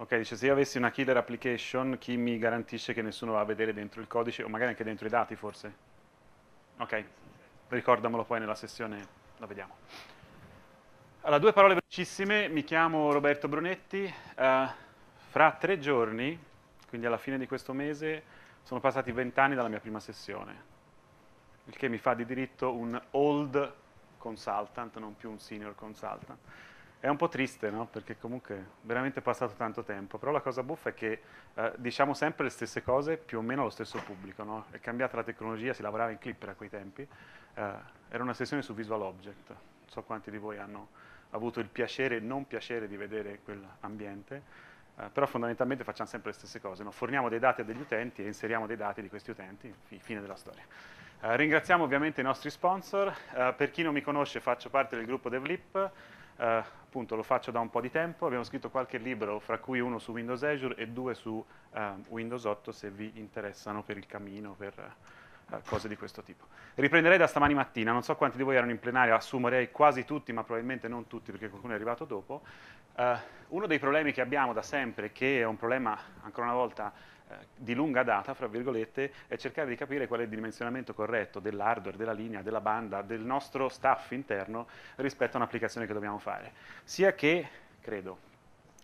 Ok, dice se io avessi una killer application, chi mi garantisce che nessuno va a vedere dentro il codice o magari anche dentro i dati forse? Ok, ricordamelo poi nella sessione, la vediamo. Allora, due parole velocissime, mi chiamo Roberto Brunetti, uh, fra tre giorni, quindi alla fine di questo mese, sono passati vent'anni dalla mia prima sessione, il che mi fa di diritto un old consultant, non più un senior consultant. È un po' triste, no? Perché comunque veramente è passato tanto tempo, però la cosa buffa è che eh, diciamo sempre le stesse cose più o meno allo stesso pubblico, no? È cambiata la tecnologia, si lavorava in Clipper a quei tempi, eh, era una sessione su Visual Object, non so quanti di voi hanno avuto il piacere e non piacere di vedere quell'ambiente, eh, però fondamentalmente facciamo sempre le stesse cose, no? forniamo dei dati a degli utenti e inseriamo dei dati di questi utenti, fine della storia. Eh, ringraziamo ovviamente i nostri sponsor, eh, per chi non mi conosce faccio parte del gruppo DevLip, eh, appunto lo faccio da un po' di tempo, abbiamo scritto qualche libro, fra cui uno su Windows Azure e due su eh, Windows 8 se vi interessano per il cammino, per eh, cose di questo tipo. Riprenderei da stamani mattina, non so quanti di voi erano in plenaria, assumerei quasi tutti, ma probabilmente non tutti perché qualcuno è arrivato dopo. Eh, uno dei problemi che abbiamo da sempre, che è un problema ancora una volta eh, di lunga data, fra virgolette, è cercare di capire qual è il dimensionamento corretto dell'hardware, della linea, della banda, del nostro staff interno rispetto a un'applicazione che dobbiamo fare. Sia che, credo,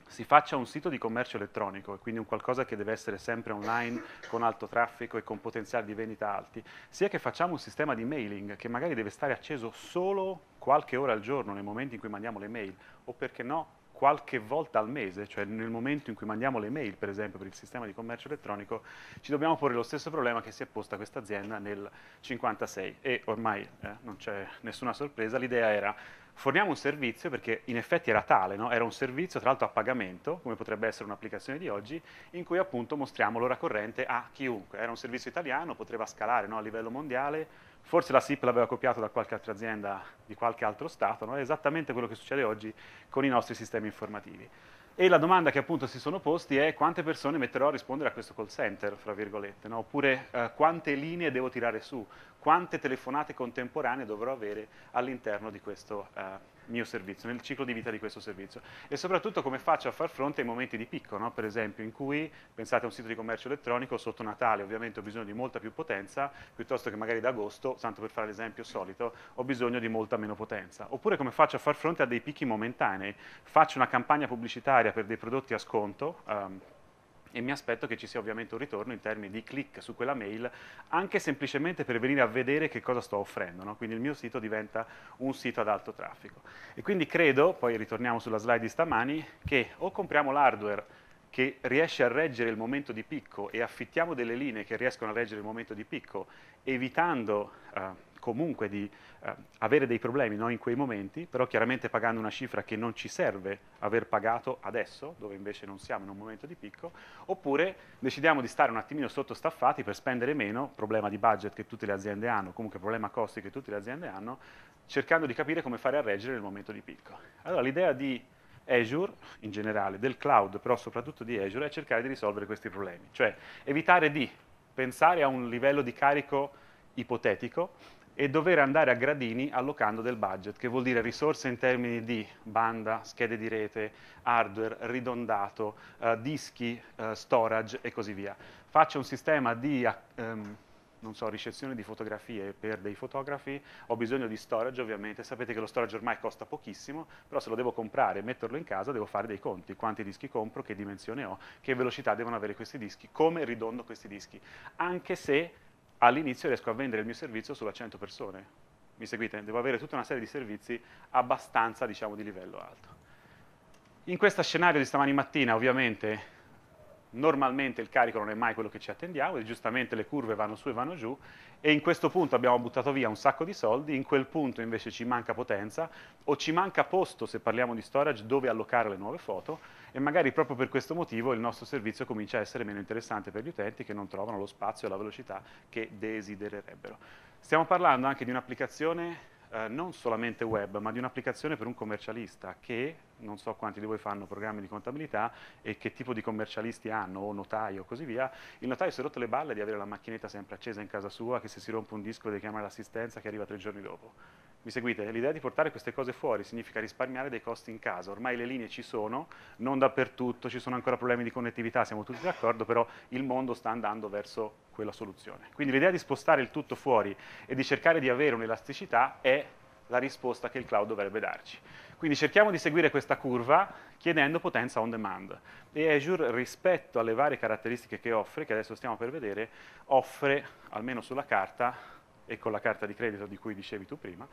si faccia un sito di commercio elettronico e quindi un qualcosa che deve essere sempre online con alto traffico e con potenziali di vendita alti, sia che facciamo un sistema di mailing che magari deve stare acceso solo qualche ora al giorno nei momenti in cui mandiamo le mail o perché no qualche volta al mese, cioè nel momento in cui mandiamo le mail, per esempio, per il sistema di commercio elettronico, ci dobbiamo porre lo stesso problema che si è posta questa azienda nel 1956. e ormai eh, non c'è nessuna sorpresa, l'idea era forniamo un servizio perché in effetti era tale, no? era un servizio tra l'altro a pagamento, come potrebbe essere un'applicazione di oggi, in cui appunto mostriamo l'ora corrente a chiunque, era un servizio italiano, poteva scalare no? a livello mondiale, forse la SIP l'aveva copiato da qualche altra azienda di qualche altro stato, no? è esattamente quello che succede oggi con i nostri sistemi informativi. E la domanda che appunto si sono posti è quante persone metterò a rispondere a questo call center, fra virgolette, no? oppure eh, quante linee devo tirare su, quante telefonate contemporanee dovrò avere all'interno di questo eh, mio servizio, nel ciclo di vita di questo servizio e soprattutto come faccio a far fronte ai momenti di picco, no? per esempio in cui pensate a un sito di commercio elettronico sotto Natale, ovviamente ho bisogno di molta più potenza piuttosto che magari d'agosto, tanto per fare l'esempio solito, ho bisogno di molta meno potenza. Oppure come faccio a far fronte a dei picchi momentanei, faccio una campagna pubblicitaria per dei prodotti a sconto, um, e mi aspetto che ci sia ovviamente un ritorno in termini di click su quella mail, anche semplicemente per venire a vedere che cosa sto offrendo, no? quindi il mio sito diventa un sito ad alto traffico. E quindi credo, poi ritorniamo sulla slide di stamani, che o compriamo l'hardware che riesce a reggere il momento di picco e affittiamo delle linee che riescono a reggere il momento di picco, evitando eh, comunque di eh, avere dei problemi no, in quei momenti, però chiaramente pagando una cifra che non ci serve aver pagato adesso, dove invece non siamo in un momento di picco, oppure decidiamo di stare un attimino sottostaffati per spendere meno, problema di budget che tutte le aziende hanno, comunque problema costi che tutte le aziende hanno, cercando di capire come fare a reggere nel momento di picco. Allora l'idea di Azure in generale, del cloud, però soprattutto di Azure, è cercare di risolvere questi problemi, cioè evitare di pensare a un livello di carico ipotetico e dover andare a gradini allocando del budget, che vuol dire risorse in termini di banda, schede di rete, hardware, ridondato, eh, dischi, eh, storage e così via. Faccio un sistema di eh, ehm, non so, ricezione di fotografie per dei fotografi, ho bisogno di storage ovviamente, sapete che lo storage ormai costa pochissimo, però se lo devo comprare e metterlo in casa devo fare dei conti, quanti dischi compro, che dimensione ho, che velocità devono avere questi dischi, come ridondo questi dischi, anche se all'inizio riesco a vendere il mio servizio solo a 100 persone. Mi seguite? Devo avere tutta una serie di servizi abbastanza, diciamo, di livello alto. In questo scenario di stamani mattina, ovviamente, normalmente il carico non è mai quello che ci attendiamo, e giustamente le curve vanno su e vanno giù, e in questo punto abbiamo buttato via un sacco di soldi, in quel punto invece ci manca potenza, o ci manca posto, se parliamo di storage, dove allocare le nuove foto, e magari proprio per questo motivo il nostro servizio comincia a essere meno interessante per gli utenti che non trovano lo spazio e la velocità che desidererebbero. Stiamo parlando anche di un'applicazione eh, non solamente web, ma di un'applicazione per un commercialista che, non so quanti di voi fanno programmi di contabilità e che tipo di commercialisti hanno, o notaio, o così via, il notaio si è rotto le balle di avere la macchinetta sempre accesa in casa sua, che se si rompe un disco deve chiamare l'assistenza che arriva tre giorni dopo mi seguite? L'idea di portare queste cose fuori significa risparmiare dei costi in casa. Ormai le linee ci sono, non dappertutto, ci sono ancora problemi di connettività, siamo tutti d'accordo, però il mondo sta andando verso quella soluzione. Quindi l'idea di spostare il tutto fuori e di cercare di avere un'elasticità è la risposta che il cloud dovrebbe darci. Quindi cerchiamo di seguire questa curva chiedendo potenza on demand e Azure rispetto alle varie caratteristiche che offre, che adesso stiamo per vedere, offre, almeno sulla carta, e con la carta di credito di cui dicevi tu prima,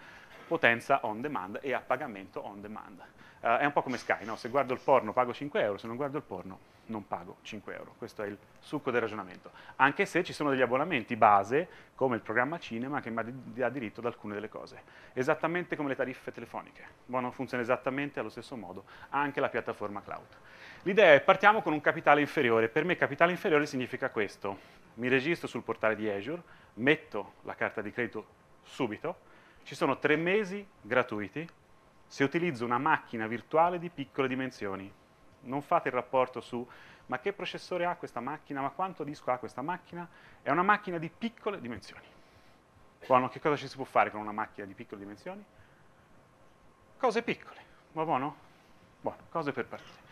potenza on demand e a pagamento on demand. Uh, è un po' come Sky, no? se guardo il porno pago 5 euro, se non guardo il porno non pago 5 euro. Questo è il succo del ragionamento. Anche se ci sono degli abbonamenti base, come il programma cinema, che mi dà diritto ad alcune delle cose. Esattamente come le tariffe telefoniche. Buono, funziona esattamente allo stesso modo anche la piattaforma cloud. L'idea è partiamo con un capitale inferiore. Per me capitale inferiore significa questo mi registro sul portale di Azure, metto la carta di credito subito, ci sono tre mesi gratuiti se utilizzo una macchina virtuale di piccole dimensioni. Non fate il rapporto su ma che processore ha questa macchina, ma quanto disco ha questa macchina, è una macchina di piccole dimensioni. Buono, che cosa ci si può fare con una macchina di piccole dimensioni? Cose piccole, va buono? Buono, cose per partire.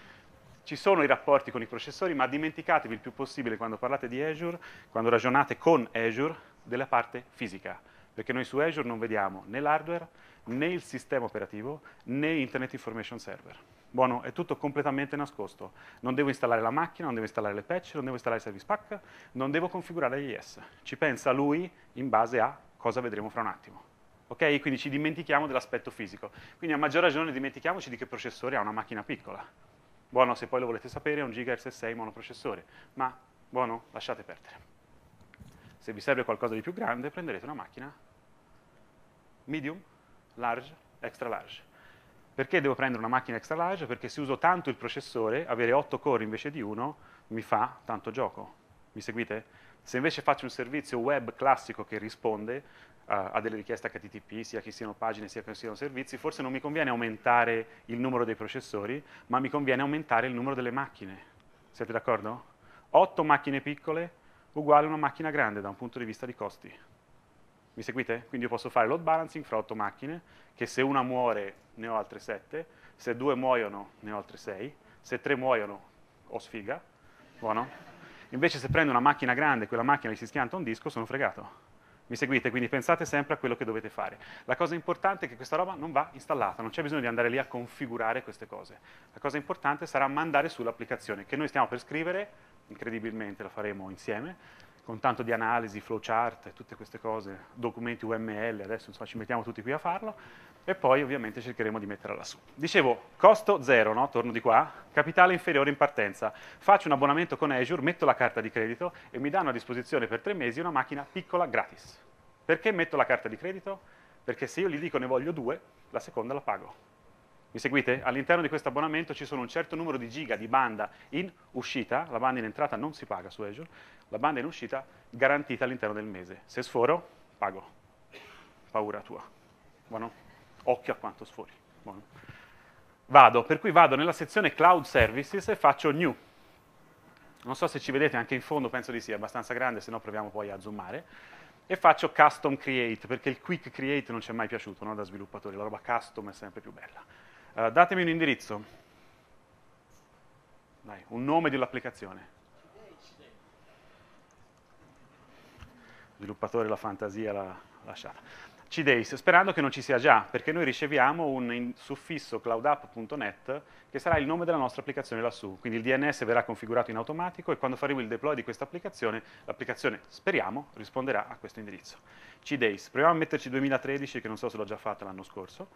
Ci sono i rapporti con i processori, ma dimenticatevi il più possibile quando parlate di Azure, quando ragionate con Azure, della parte fisica, perché noi su Azure non vediamo né l'hardware, né il sistema operativo, né Internet Information Server. Buono, è tutto completamente nascosto. Non devo installare la macchina, non devo installare le patch, non devo installare il service pack, non devo configurare IIS. Ci pensa lui in base a cosa vedremo fra un attimo. Ok? Quindi ci dimentichiamo dell'aspetto fisico. Quindi a maggior ragione dimentichiamoci di che processore ha una macchina piccola. Buono se poi lo volete sapere, è un GHz 6 monoprocessore, ma buono, lasciate perdere. Se vi serve qualcosa di più grande, prenderete una macchina medium, large, extra large. Perché devo prendere una macchina extra large? Perché se uso tanto il processore, avere 8 core invece di uno mi fa tanto gioco. Mi seguite? Se invece faccio un servizio web classico che risponde a, eh, a delle richieste HTTP, sia che siano pagine sia che siano servizi, forse non mi conviene aumentare il numero dei processori, ma mi conviene aumentare il numero delle macchine. Siete d'accordo? 8 macchine piccole uguale a una macchina grande da un punto di vista di costi. Mi seguite? Quindi io posso fare load balancing fra 8 macchine, che se una muore ne ho altre 7, se due muoiono ne ho altre 6, se tre muoiono ho sfiga, buono? Invece se prendo una macchina grande e quella macchina gli si schianta un disco, sono fregato. Mi seguite? Quindi pensate sempre a quello che dovete fare. La cosa importante è che questa roba non va installata, non c'è bisogno di andare lì a configurare queste cose. La cosa importante sarà mandare sull'applicazione che noi stiamo per scrivere, incredibilmente la faremo insieme, con tanto di analisi, flowchart, tutte queste cose, documenti UML, adesso insomma, ci mettiamo tutti qui a farlo, e poi ovviamente cercheremo di metterla lassù. Dicevo, costo zero, no? torno di qua, capitale inferiore in partenza. Faccio un abbonamento con Azure, metto la carta di credito e mi danno a disposizione per tre mesi una macchina piccola gratis. Perché metto la carta di credito? Perché se io gli dico ne voglio due, la seconda la pago. Mi seguite? All'interno di questo abbonamento ci sono un certo numero di giga di banda in uscita, la banda in entrata non si paga su Azure, la banda in uscita garantita all'interno del mese. Se sforo, pago. Paura tua. Buono? occhio a quanto sfori. Buono. Vado, per cui vado nella sezione Cloud Services e faccio New. Non so se ci vedete anche in fondo, penso di sì, è abbastanza grande, se no proviamo poi a zoomare. E faccio Custom Create, perché il Quick Create non ci è mai piaciuto no? da sviluppatore, la roba custom è sempre più bella. Uh, datemi un indirizzo, Dai, un nome dell'applicazione. Sviluppatore la fantasia l'ha lasciata. CDACE, sperando che non ci sia già, perché noi riceviamo un suffisso cloudapp.net che sarà il nome della nostra applicazione lassù, quindi il DNS verrà configurato in automatico e quando faremo il deploy di questa applicazione, l'applicazione, speriamo, risponderà a questo indirizzo. CDACE, proviamo a metterci 2013, che non so se l'ho già fatta l'anno scorso,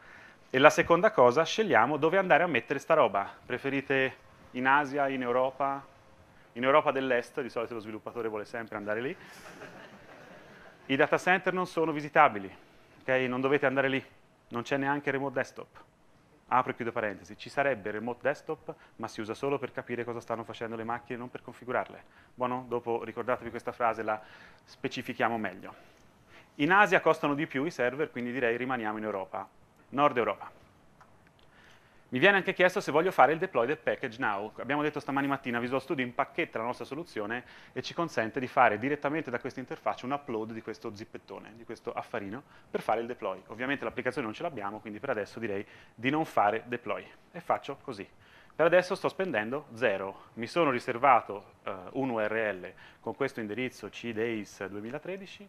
e la seconda cosa, scegliamo dove andare a mettere sta roba, preferite in Asia, in Europa, in Europa dell'Est, di solito lo sviluppatore vuole sempre andare lì, i data center non sono visitabili, Okay? Non dovete andare lì, non c'è neanche remote desktop. Apro e chiudo parentesi, ci sarebbe remote desktop, ma si usa solo per capire cosa stanno facendo le macchine, non per configurarle. Buono? Dopo ricordatevi questa frase, la specifichiamo meglio. In Asia costano di più i server, quindi direi rimaniamo in Europa, Nord Europa. Mi viene anche chiesto se voglio fare il deploy del package now. Abbiamo detto stamani mattina, Visual Studio impacchetta la nostra soluzione e ci consente di fare direttamente da questa interfaccia un upload di questo zippettone, di questo affarino, per fare il deploy. Ovviamente l'applicazione non ce l'abbiamo, quindi per adesso direi di non fare deploy. E faccio così. Per adesso sto spendendo zero. Mi sono riservato eh, un URL con questo indirizzo cdays2013.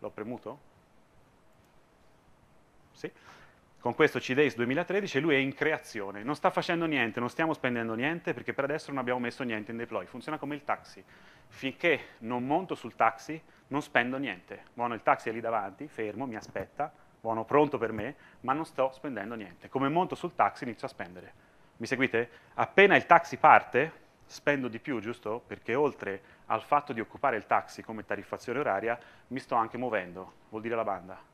L'ho premuto? Sì con questo c CDACE 2013 lui è in creazione, non sta facendo niente, non stiamo spendendo niente perché per adesso non abbiamo messo niente in deploy, funziona come il taxi, finché non monto sul taxi non spendo niente, buono il taxi è lì davanti, fermo, mi aspetta, buono pronto per me, ma non sto spendendo niente, come monto sul taxi inizio a spendere, mi seguite? Appena il taxi parte spendo di più, giusto? Perché oltre al fatto di occupare il taxi come tariffazione oraria mi sto anche muovendo, vuol dire la banda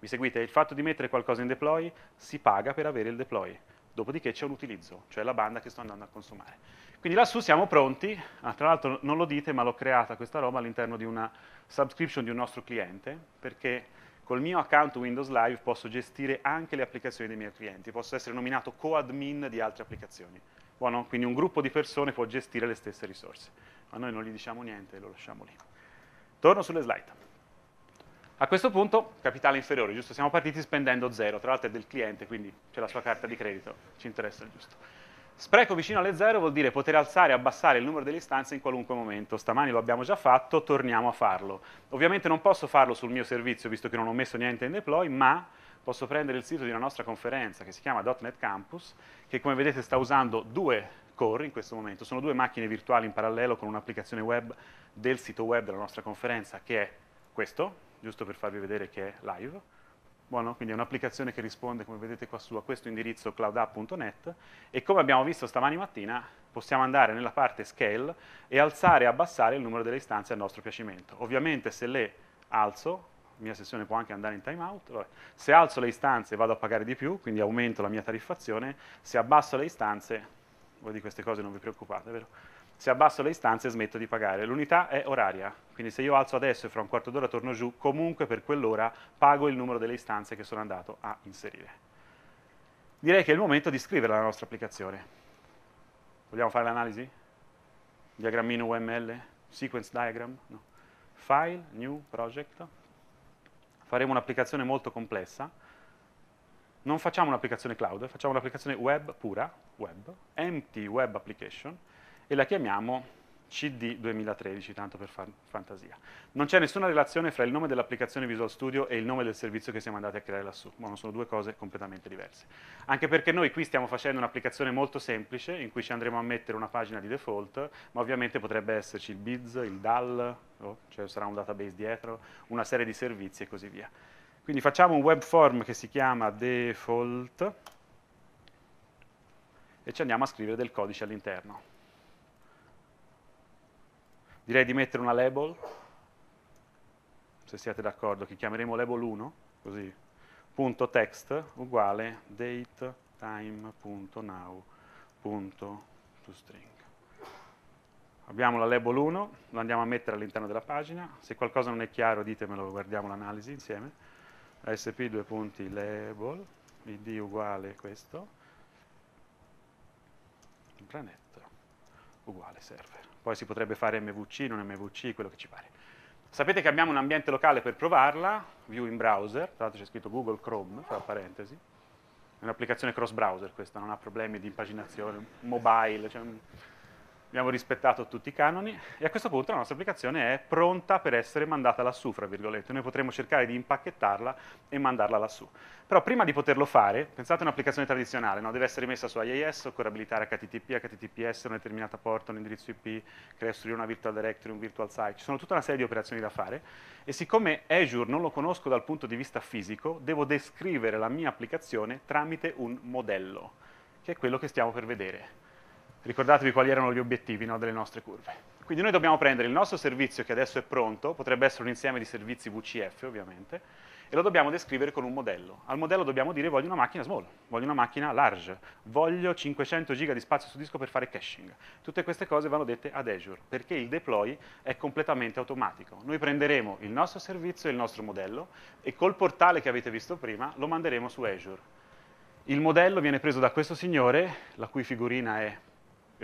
mi seguite? Il fatto di mettere qualcosa in deploy si paga per avere il deploy, dopodiché c'è un utilizzo, cioè la banda che sto andando a consumare. Quindi lassù siamo pronti, ah, tra l'altro non lo dite ma l'ho creata questa roba all'interno di una subscription di un nostro cliente, perché col mio account Windows Live posso gestire anche le applicazioni dei miei clienti, posso essere nominato co-admin di altre applicazioni. Buono? Quindi un gruppo di persone può gestire le stesse risorse, ma noi non gli diciamo niente e lo lasciamo lì. Torno sulle slide. A questo punto capitale inferiore, giusto? Siamo partiti spendendo zero, tra l'altro è del cliente, quindi c'è la sua carta di credito, ci interessa il giusto. Spreco vicino alle zero vuol dire poter alzare e abbassare il numero delle istanze in qualunque momento. Stamani lo abbiamo già fatto, torniamo a farlo. Ovviamente non posso farlo sul mio servizio, visto che non ho messo niente in deploy, ma posso prendere il sito di una nostra conferenza che si chiama .NET Campus, che come vedete sta usando due core in questo momento, sono due macchine virtuali in parallelo con un'applicazione web del sito web della nostra conferenza che è questo, giusto per farvi vedere che è live. Buono, quindi è un'applicazione che risponde, come vedete qua su, a questo indirizzo cloudapp.net e come abbiamo visto stamani mattina possiamo andare nella parte scale e alzare e abbassare il numero delle istanze a nostro piacimento. Ovviamente se le alzo, mia sessione può anche andare in timeout, se alzo le istanze vado a pagare di più, quindi aumento la mia tariffazione, se abbasso le istanze, voi di queste cose non vi preoccupate, vero? se abbasso le istanze smetto di pagare. L'unità è oraria, quindi se io alzo adesso e fra un quarto d'ora torno giù, comunque per quell'ora pago il numero delle istanze che sono andato a inserire. Direi che è il momento di scrivere la nostra applicazione. Vogliamo fare l'analisi? Diagrammino UML? Sequence diagram? No. File, new, project. Faremo un'applicazione molto complessa. Non facciamo un'applicazione cloud, facciamo un'applicazione web pura, web, empty web application, e la chiamiamo CD 2013, tanto per fan fantasia. Non c'è nessuna relazione fra il nome dell'applicazione Visual Studio e il nome del servizio che siamo andati a creare lassù, ma sono due cose completamente diverse. Anche perché noi qui stiamo facendo un'applicazione molto semplice, in cui ci andremo a mettere una pagina di default, ma ovviamente potrebbe esserci il BIZ, il DAL, oh, cioè sarà un database dietro, una serie di servizi e così via. Quindi facciamo un web form che si chiama default e ci andiamo a scrivere del codice all'interno. Direi di mettere una label, se siete d'accordo, che chiameremo label 1, così, punto text uguale date time.now.toString. Abbiamo la label 1, lo andiamo a mettere all'interno della pagina, se qualcosa non è chiaro ditemelo, guardiamo l'analisi insieme. SP due punti label, id uguale questo, granetto uguale server poi si potrebbe fare MVC, non MVC, quello che ci pare. Sapete che abbiamo un ambiente locale per provarla, view in browser, tra l'altro c'è scritto Google Chrome, tra parentesi, è un'applicazione cross browser questa, non ha problemi di impaginazione, mobile, cioè abbiamo rispettato tutti i canoni e a questo punto la nostra applicazione è pronta per essere mandata lassù, fra virgolette. Noi potremo cercare di impacchettarla e mandarla lassù. Però prima di poterlo fare, pensate a un'applicazione tradizionale, no? deve essere messa su IIS, occorre abilitare HTTP, HTTPS, una determinata porta, un indirizzo IP, creare una virtual directory, un virtual site, ci sono tutta una serie di operazioni da fare e siccome Azure non lo conosco dal punto di vista fisico, devo descrivere la mia applicazione tramite un modello, che è quello che stiamo per vedere. Ricordatevi quali erano gli obiettivi no, delle nostre curve. Quindi noi dobbiamo prendere il nostro servizio che adesso è pronto, potrebbe essere un insieme di servizi VCF ovviamente, e lo dobbiamo descrivere con un modello. Al modello dobbiamo dire voglio una macchina small, voglio una macchina large, voglio 500 giga di spazio su disco per fare caching. Tutte queste cose vanno dette ad Azure, perché il deploy è completamente automatico. Noi prenderemo il nostro servizio e il nostro modello e col portale che avete visto prima lo manderemo su Azure. Il modello viene preso da questo signore, la cui figurina è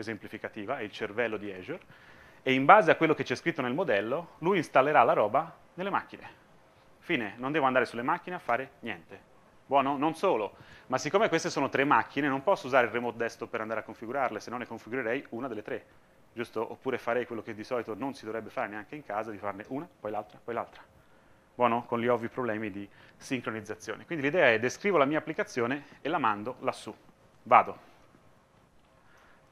esemplificativa, è il cervello di Azure, e in base a quello che c'è scritto nel modello, lui installerà la roba nelle macchine. Fine, non devo andare sulle macchine a fare niente. Buono, non solo, ma siccome queste sono tre macchine, non posso usare il remote desktop per andare a configurarle, se no ne configurerei una delle tre, giusto? Oppure farei quello che di solito non si dovrebbe fare neanche in casa, di farne una, poi l'altra, poi l'altra. Buono, con gli ovvi problemi di sincronizzazione. Quindi l'idea è descrivo la mia applicazione e la mando lassù. Vado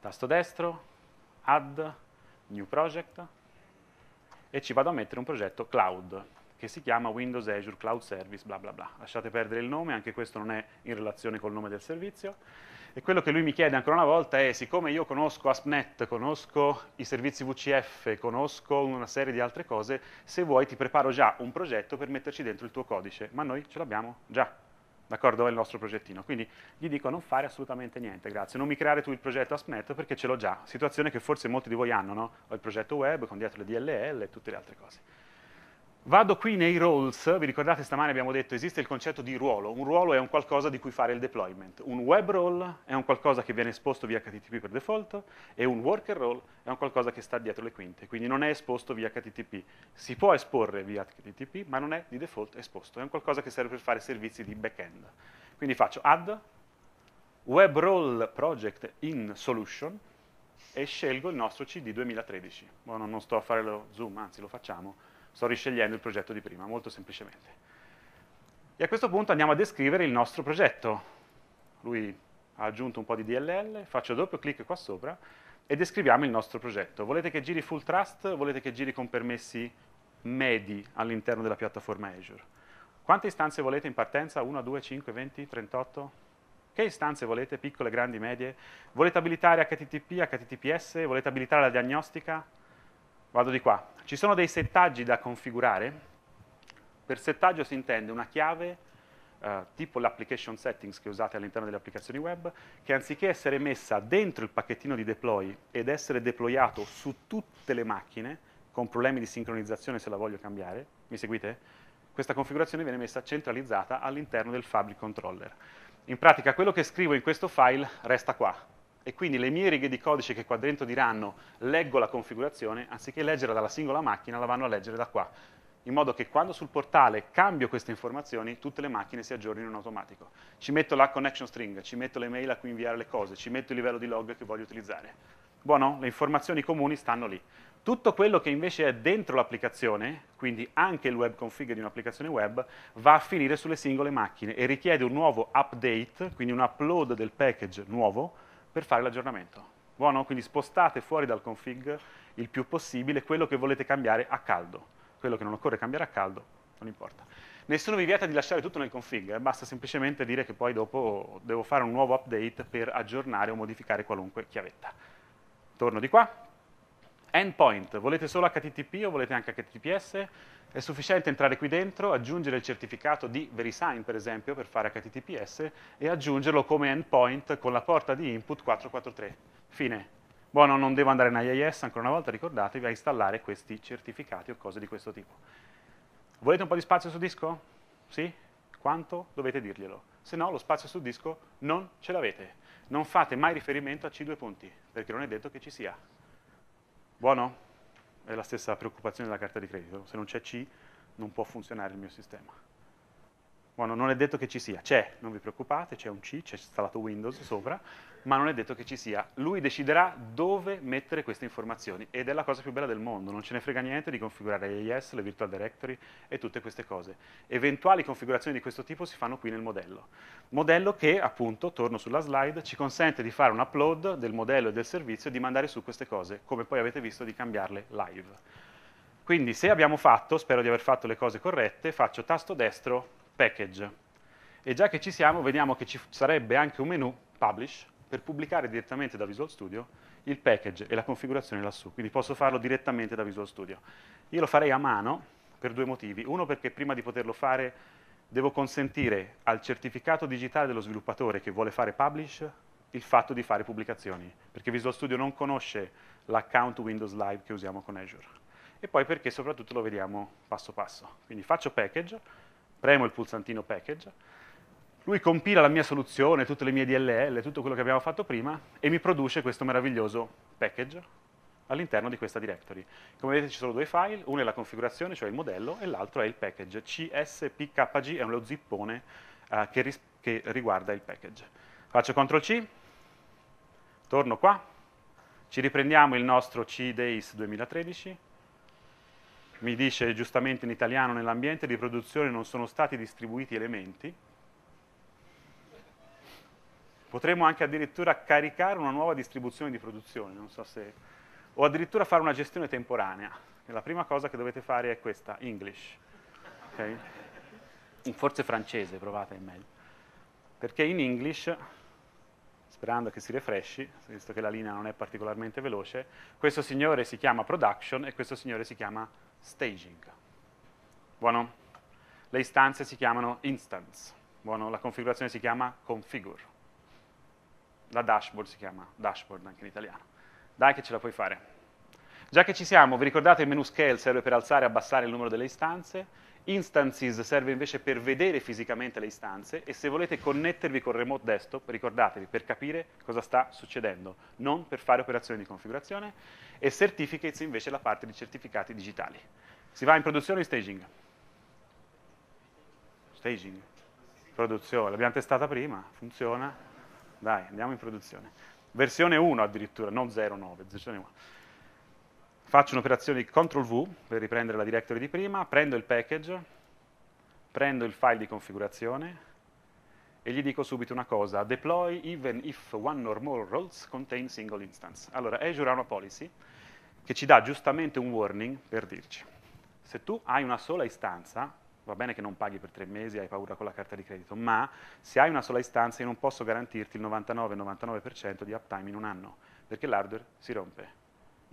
tasto destro, add, new project e ci vado a mettere un progetto cloud che si chiama Windows Azure Cloud Service bla bla bla. Lasciate perdere il nome, anche questo non è in relazione col nome del servizio. E quello che lui mi chiede ancora una volta è, siccome io conosco AspNet, conosco i servizi VCF, conosco una serie di altre cose, se vuoi ti preparo già un progetto per metterci dentro il tuo codice, ma noi ce l'abbiamo già. D'accordo? È il nostro progettino. Quindi gli dico non fare assolutamente niente, grazie. Non mi creare tu il progetto Aspnet perché ce l'ho già. Situazione che forse molti di voi hanno, no? Ho il progetto web con dietro le DLL e tutte le altre cose. Vado qui nei roles, vi ricordate stamane abbiamo detto esiste il concetto di ruolo, un ruolo è un qualcosa di cui fare il deployment, un web role è un qualcosa che viene esposto via HTTP per default e un worker role è un qualcosa che sta dietro le quinte, quindi non è esposto via HTTP, si può esporre via HTTP ma non è di default esposto, è un qualcosa che serve per fare servizi di backend. Quindi faccio add web role project in solution e scelgo il nostro CD 2013, Buono, non sto a fare lo zoom, anzi lo facciamo sto riscegliendo il progetto di prima, molto semplicemente. E a questo punto andiamo a descrivere il nostro progetto. Lui ha aggiunto un po' di DLL, faccio doppio clic qua sopra e descriviamo il nostro progetto. Volete che giri full trust? Volete che giri con permessi medi all'interno della piattaforma Azure? Quante istanze volete in partenza? 1, 2, 5, 20, 38? Che istanze volete? Piccole, grandi, medie? Volete abilitare HTTP, HTTPS? Volete abilitare la diagnostica? Vado di qua. Ci sono dei settaggi da configurare? Per settaggio si intende una chiave eh, tipo l'application settings che usate all'interno delle applicazioni web, che anziché essere messa dentro il pacchettino di deploy ed essere deployato su tutte le macchine, con problemi di sincronizzazione se la voglio cambiare, mi seguite? Questa configurazione viene messa centralizzata all'interno del fabric controller. In pratica quello che scrivo in questo file resta qua, e quindi le mie righe di codice che qua dentro diranno leggo la configurazione, anziché leggerla dalla singola macchina la vanno a leggere da qua, in modo che quando sul portale cambio queste informazioni tutte le macchine si aggiornino in automatico. Ci metto la connection string, ci metto le mail a cui inviare le cose, ci metto il livello di log che voglio utilizzare. Buono? Le informazioni comuni stanno lì. Tutto quello che invece è dentro l'applicazione, quindi anche il web config di un'applicazione web, va a finire sulle singole macchine e richiede un nuovo update, quindi un upload del package nuovo, per fare l'aggiornamento. Buono? Quindi spostate fuori dal config il più possibile quello che volete cambiare a caldo. Quello che non occorre cambiare a caldo, non importa. Nessuno vi vieta di lasciare tutto nel config, eh? basta semplicemente dire che poi dopo devo fare un nuovo update per aggiornare o modificare qualunque chiavetta. Torno di qua. Endpoint, volete solo HTTP o volete anche HTTPS? È sufficiente entrare qui dentro, aggiungere il certificato di VeriSign, per esempio, per fare HTTPS, e aggiungerlo come endpoint con la porta di input 443. Fine. Buono, non devo andare in IIS, ancora una volta ricordatevi, a installare questi certificati o cose di questo tipo. Volete un po' di spazio su disco? Sì? Quanto? Dovete dirglielo. Se no, lo spazio su disco non ce l'avete. Non fate mai riferimento a C2 punti, perché non è detto che ci sia. Buono? È la stessa preoccupazione della carta di credito, se non c'è C non può funzionare il mio sistema. Bueno, non è detto che ci sia, c'è, non vi preoccupate, c'è un C, c'è installato Windows sopra, ma non è detto che ci sia. Lui deciderà dove mettere queste informazioni ed è la cosa più bella del mondo, non ce ne frega niente di configurare AES, le virtual directory e tutte queste cose. Eventuali configurazioni di questo tipo si fanno qui nel modello. Modello che, appunto, torno sulla slide, ci consente di fare un upload del modello e del servizio e di mandare su queste cose, come poi avete visto di cambiarle live. Quindi se abbiamo fatto, spero di aver fatto le cose corrette, faccio tasto destro package. E già che ci siamo, vediamo che ci sarebbe anche un menu publish per pubblicare direttamente da Visual Studio il package e la configurazione lassù. Quindi posso farlo direttamente da Visual Studio. Io lo farei a mano per due motivi. Uno perché prima di poterlo fare devo consentire al certificato digitale dello sviluppatore che vuole fare publish il fatto di fare pubblicazioni, perché Visual Studio non conosce l'account Windows Live che usiamo con Azure. E poi perché soprattutto lo vediamo passo passo. Quindi faccio package, premo il pulsantino package, lui compila la mia soluzione, tutte le mie DLL, tutto quello che abbiamo fatto prima e mi produce questo meraviglioso package all'interno di questa directory. Come vedete ci sono due file, uno è la configurazione, cioè il modello, e l'altro è il package. CSPKG è uno zippone eh, che, ris- che riguarda il package. Faccio CTRL-C, torno qua, ci riprendiamo il nostro c 2013, mi dice giustamente in italiano nell'ambiente di produzione non sono stati distribuiti elementi, potremmo anche addirittura caricare una nuova distribuzione di produzione, non so se, o addirittura fare una gestione temporanea. E La prima cosa che dovete fare è questa, English. Okay? Forse francese, provate è meglio. Perché in English, sperando che si refresci, visto che la linea non è particolarmente veloce, questo signore si chiama production e questo signore si chiama staging. Buono? Le istanze si chiamano instance. Buono? La configurazione si chiama configure. La dashboard si chiama dashboard anche in italiano. Dai che ce la puoi fare. Già che ci siamo, vi ricordate il menu scale serve per alzare e abbassare il numero delle istanze? Instances serve invece per vedere fisicamente le istanze e se volete connettervi con remote desktop, ricordatevi, per capire cosa sta succedendo, non per fare operazioni di configurazione, e certificates invece la parte di certificati digitali. Si va in produzione o in staging? Staging, produzione, l'abbiamo testata prima, funziona, dai, andiamo in produzione. Versione 1 addirittura, non 0.9, versione 1 faccio un'operazione di CTRL V per riprendere la directory di prima, prendo il package, prendo il file di configurazione e gli dico subito una cosa, deploy even if one or more roles contain single instance. Allora Azure ha una policy che ci dà giustamente un warning per dirci, se tu hai una sola istanza, va bene che non paghi per tre mesi, hai paura con la carta di credito, ma se hai una sola istanza io non posso garantirti il 99-99% di uptime in un anno, perché l'hardware si rompe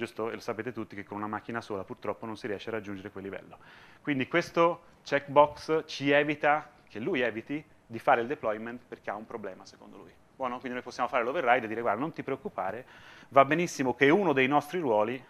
giusto? E lo sapete tutti che con una macchina sola purtroppo non si riesce a raggiungere quel livello. Quindi questo checkbox ci evita, che lui eviti, di fare il deployment perché ha un problema secondo lui. Buono, quindi noi possiamo fare l'override e dire guarda non ti preoccupare, va benissimo che uno dei nostri ruoli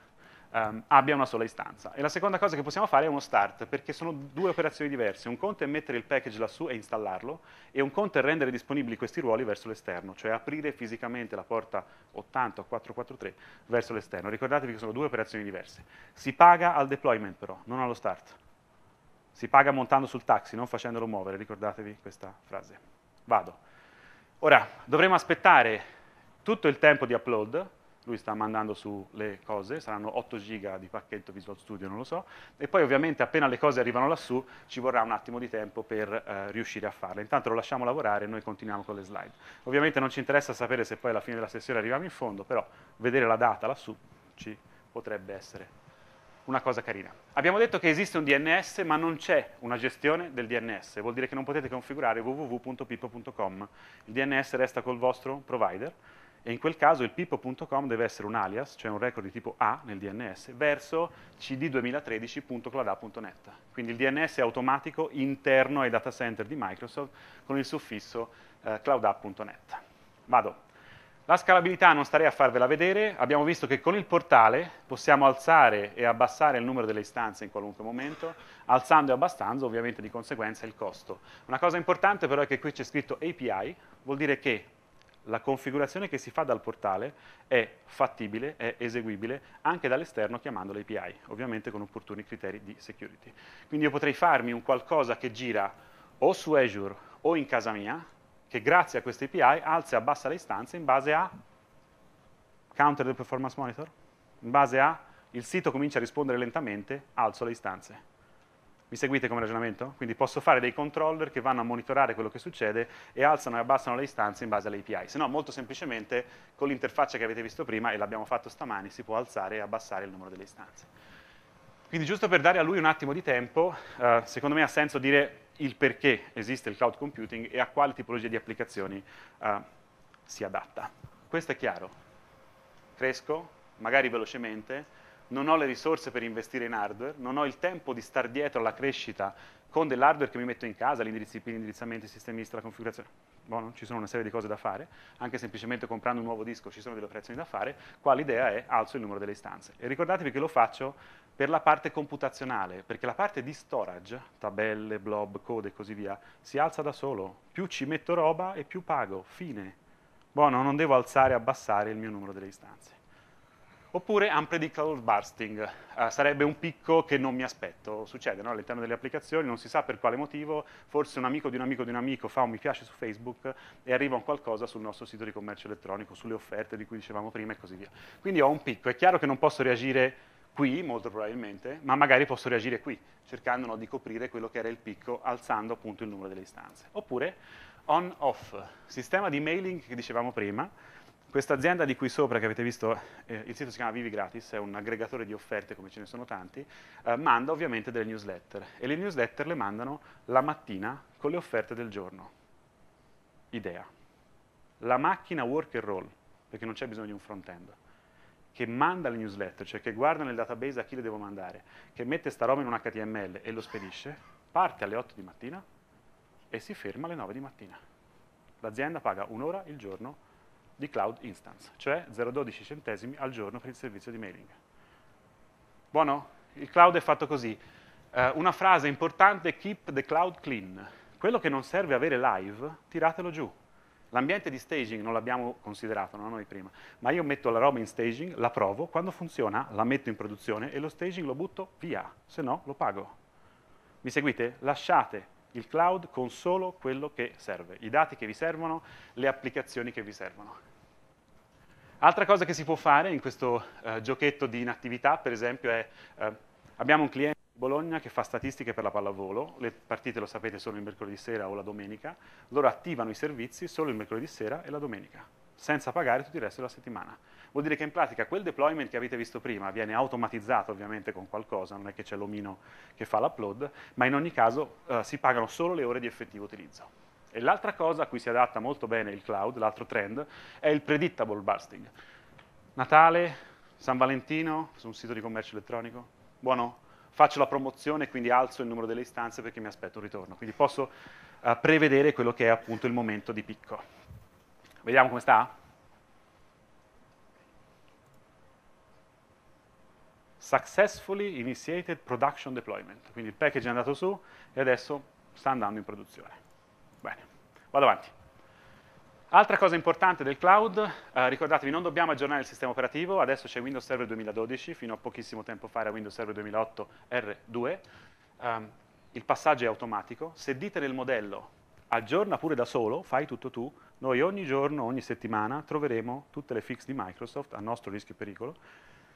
um, abbia una sola istanza. E la seconda cosa che possiamo fare è uno start, perché sono due operazioni diverse. Un conto è mettere il package lassù e installarlo, e un conto è rendere disponibili questi ruoli verso l'esterno, cioè aprire fisicamente la porta 80 o 443 verso l'esterno. Ricordatevi che sono due operazioni diverse. Si paga al deployment però, non allo start. Si paga montando sul taxi, non facendolo muovere, ricordatevi questa frase. Vado. Ora, dovremo aspettare tutto il tempo di upload, lui sta mandando su le cose, saranno 8 giga di pacchetto Visual Studio, non lo so, e poi ovviamente appena le cose arrivano lassù ci vorrà un attimo di tempo per eh, riuscire a farle. Intanto lo lasciamo lavorare e noi continuiamo con le slide. Ovviamente non ci interessa sapere se poi alla fine della sessione arriviamo in fondo, però vedere la data lassù ci potrebbe essere una cosa carina. Abbiamo detto che esiste un DNS, ma non c'è una gestione del DNS. Vuol dire che non potete configurare www.pippo.com. Il DNS resta col vostro provider e in quel caso il pippo.com deve essere un alias, cioè un record di tipo A nel DNS, verso cd2013.clada.net. Quindi il DNS è automatico interno ai data center di Microsoft con il suffisso eh, cloudapp.net. Vado. La scalabilità non starei a farvela vedere, abbiamo visto che con il portale possiamo alzare e abbassare il numero delle istanze in qualunque momento, alzando e abbassando ovviamente di conseguenza il costo. Una cosa importante però è che qui c'è scritto API, vuol dire che la configurazione che si fa dal portale è fattibile, è eseguibile anche dall'esterno chiamando l'API, ovviamente con opportuni criteri di security. Quindi io potrei farmi un qualcosa che gira o su Azure o in casa mia, che grazie a questa API alza e abbassa le istanze in base a counter del performance monitor, in base a il sito comincia a rispondere lentamente, alzo le istanze mi seguite come ragionamento? Quindi posso fare dei controller che vanno a monitorare quello che succede e alzano e abbassano le istanze in base alle API. Se no, molto semplicemente, con l'interfaccia che avete visto prima, e l'abbiamo fatto stamani, si può alzare e abbassare il numero delle istanze. Quindi giusto per dare a lui un attimo di tempo, eh, secondo me ha senso dire il perché esiste il cloud computing e a quale tipologia di applicazioni eh, si adatta. Questo è chiaro. Cresco, magari velocemente, non ho le risorse per investire in hardware, non ho il tempo di stare dietro alla crescita con dell'hardware che mi metto in casa, gli indirizzamenti, i sistemisti, la configurazione. Buono, boh, ci sono una serie di cose da fare, anche semplicemente comprando un nuovo disco ci sono delle operazioni da fare, qua l'idea è alzo il numero delle istanze. E ricordatevi che lo faccio per la parte computazionale, perché la parte di storage, tabelle, blob, code e così via, si alza da solo. Più ci metto roba e più pago, fine. Buono, non devo alzare e abbassare il mio numero delle istanze. Oppure unpredictable bursting, eh, sarebbe un picco che non mi aspetto, succede no? all'interno delle applicazioni, non si sa per quale motivo, forse un amico di un amico di un amico fa un mi piace su Facebook e arriva un qualcosa sul nostro sito di commercio elettronico, sulle offerte di cui dicevamo prima e così via. Quindi ho un picco, è chiaro che non posso reagire qui, molto probabilmente, ma magari posso reagire qui, cercando no, di coprire quello che era il picco, alzando appunto il numero delle istanze. Oppure on-off, sistema di mailing che dicevamo prima, questa azienda di qui sopra che avete visto, eh, il sito si chiama Vivi Gratis, è un aggregatore di offerte come ce ne sono tanti, eh, manda ovviamente delle newsletter e le newsletter le mandano la mattina con le offerte del giorno. Idea. La macchina work and roll, perché non c'è bisogno di un front-end, che manda le newsletter, cioè che guarda nel database a chi le devo mandare, che mette sta roba in un HTML e lo spedisce, parte alle 8 di mattina e si ferma alle 9 di mattina. L'azienda paga un'ora il giorno di cloud instance, cioè 0,12 centesimi al giorno per il servizio di mailing. Buono? Il cloud è fatto così. Eh, una frase importante, keep the cloud clean. Quello che non serve avere live, tiratelo giù. L'ambiente di staging non l'abbiamo considerato, non noi prima, ma io metto la roba in staging, la provo, quando funziona la metto in produzione e lo staging lo butto via, se no lo pago. Mi seguite? Lasciate il cloud con solo quello che serve, i dati che vi servono, le applicazioni che vi servono. Altra cosa che si può fare in questo eh, giochetto di inattività, per esempio, è eh, abbiamo un cliente di Bologna che fa statistiche per la pallavolo, le partite lo sapete sono il mercoledì sera o la domenica, loro attivano i servizi solo il mercoledì sera e la domenica, senza pagare tutto il resto della settimana. Vuol dire che in pratica quel deployment che avete visto prima viene automatizzato ovviamente con qualcosa, non è che c'è l'omino che fa l'upload, ma in ogni caso eh, si pagano solo le ore di effettivo utilizzo. E l'altra cosa a cui si adatta molto bene il cloud, l'altro trend, è il predictable busting. Natale, San Valentino, su un sito di commercio elettronico, buono, faccio la promozione e quindi alzo il numero delle istanze perché mi aspetto un ritorno. Quindi posso uh, prevedere quello che è appunto il momento di picco. Vediamo come sta? Successfully initiated production deployment. Quindi il package è andato su e adesso sta andando in produzione. Vado avanti. Altra cosa importante del cloud, eh, ricordatevi non dobbiamo aggiornare il sistema operativo, adesso c'è Windows Server 2012, fino a pochissimo tempo fa era Windows Server 2008 R2, um, il passaggio è automatico, se dite nel modello aggiorna pure da solo, fai tutto tu, noi ogni giorno, ogni settimana troveremo tutte le fix di Microsoft a nostro rischio e pericolo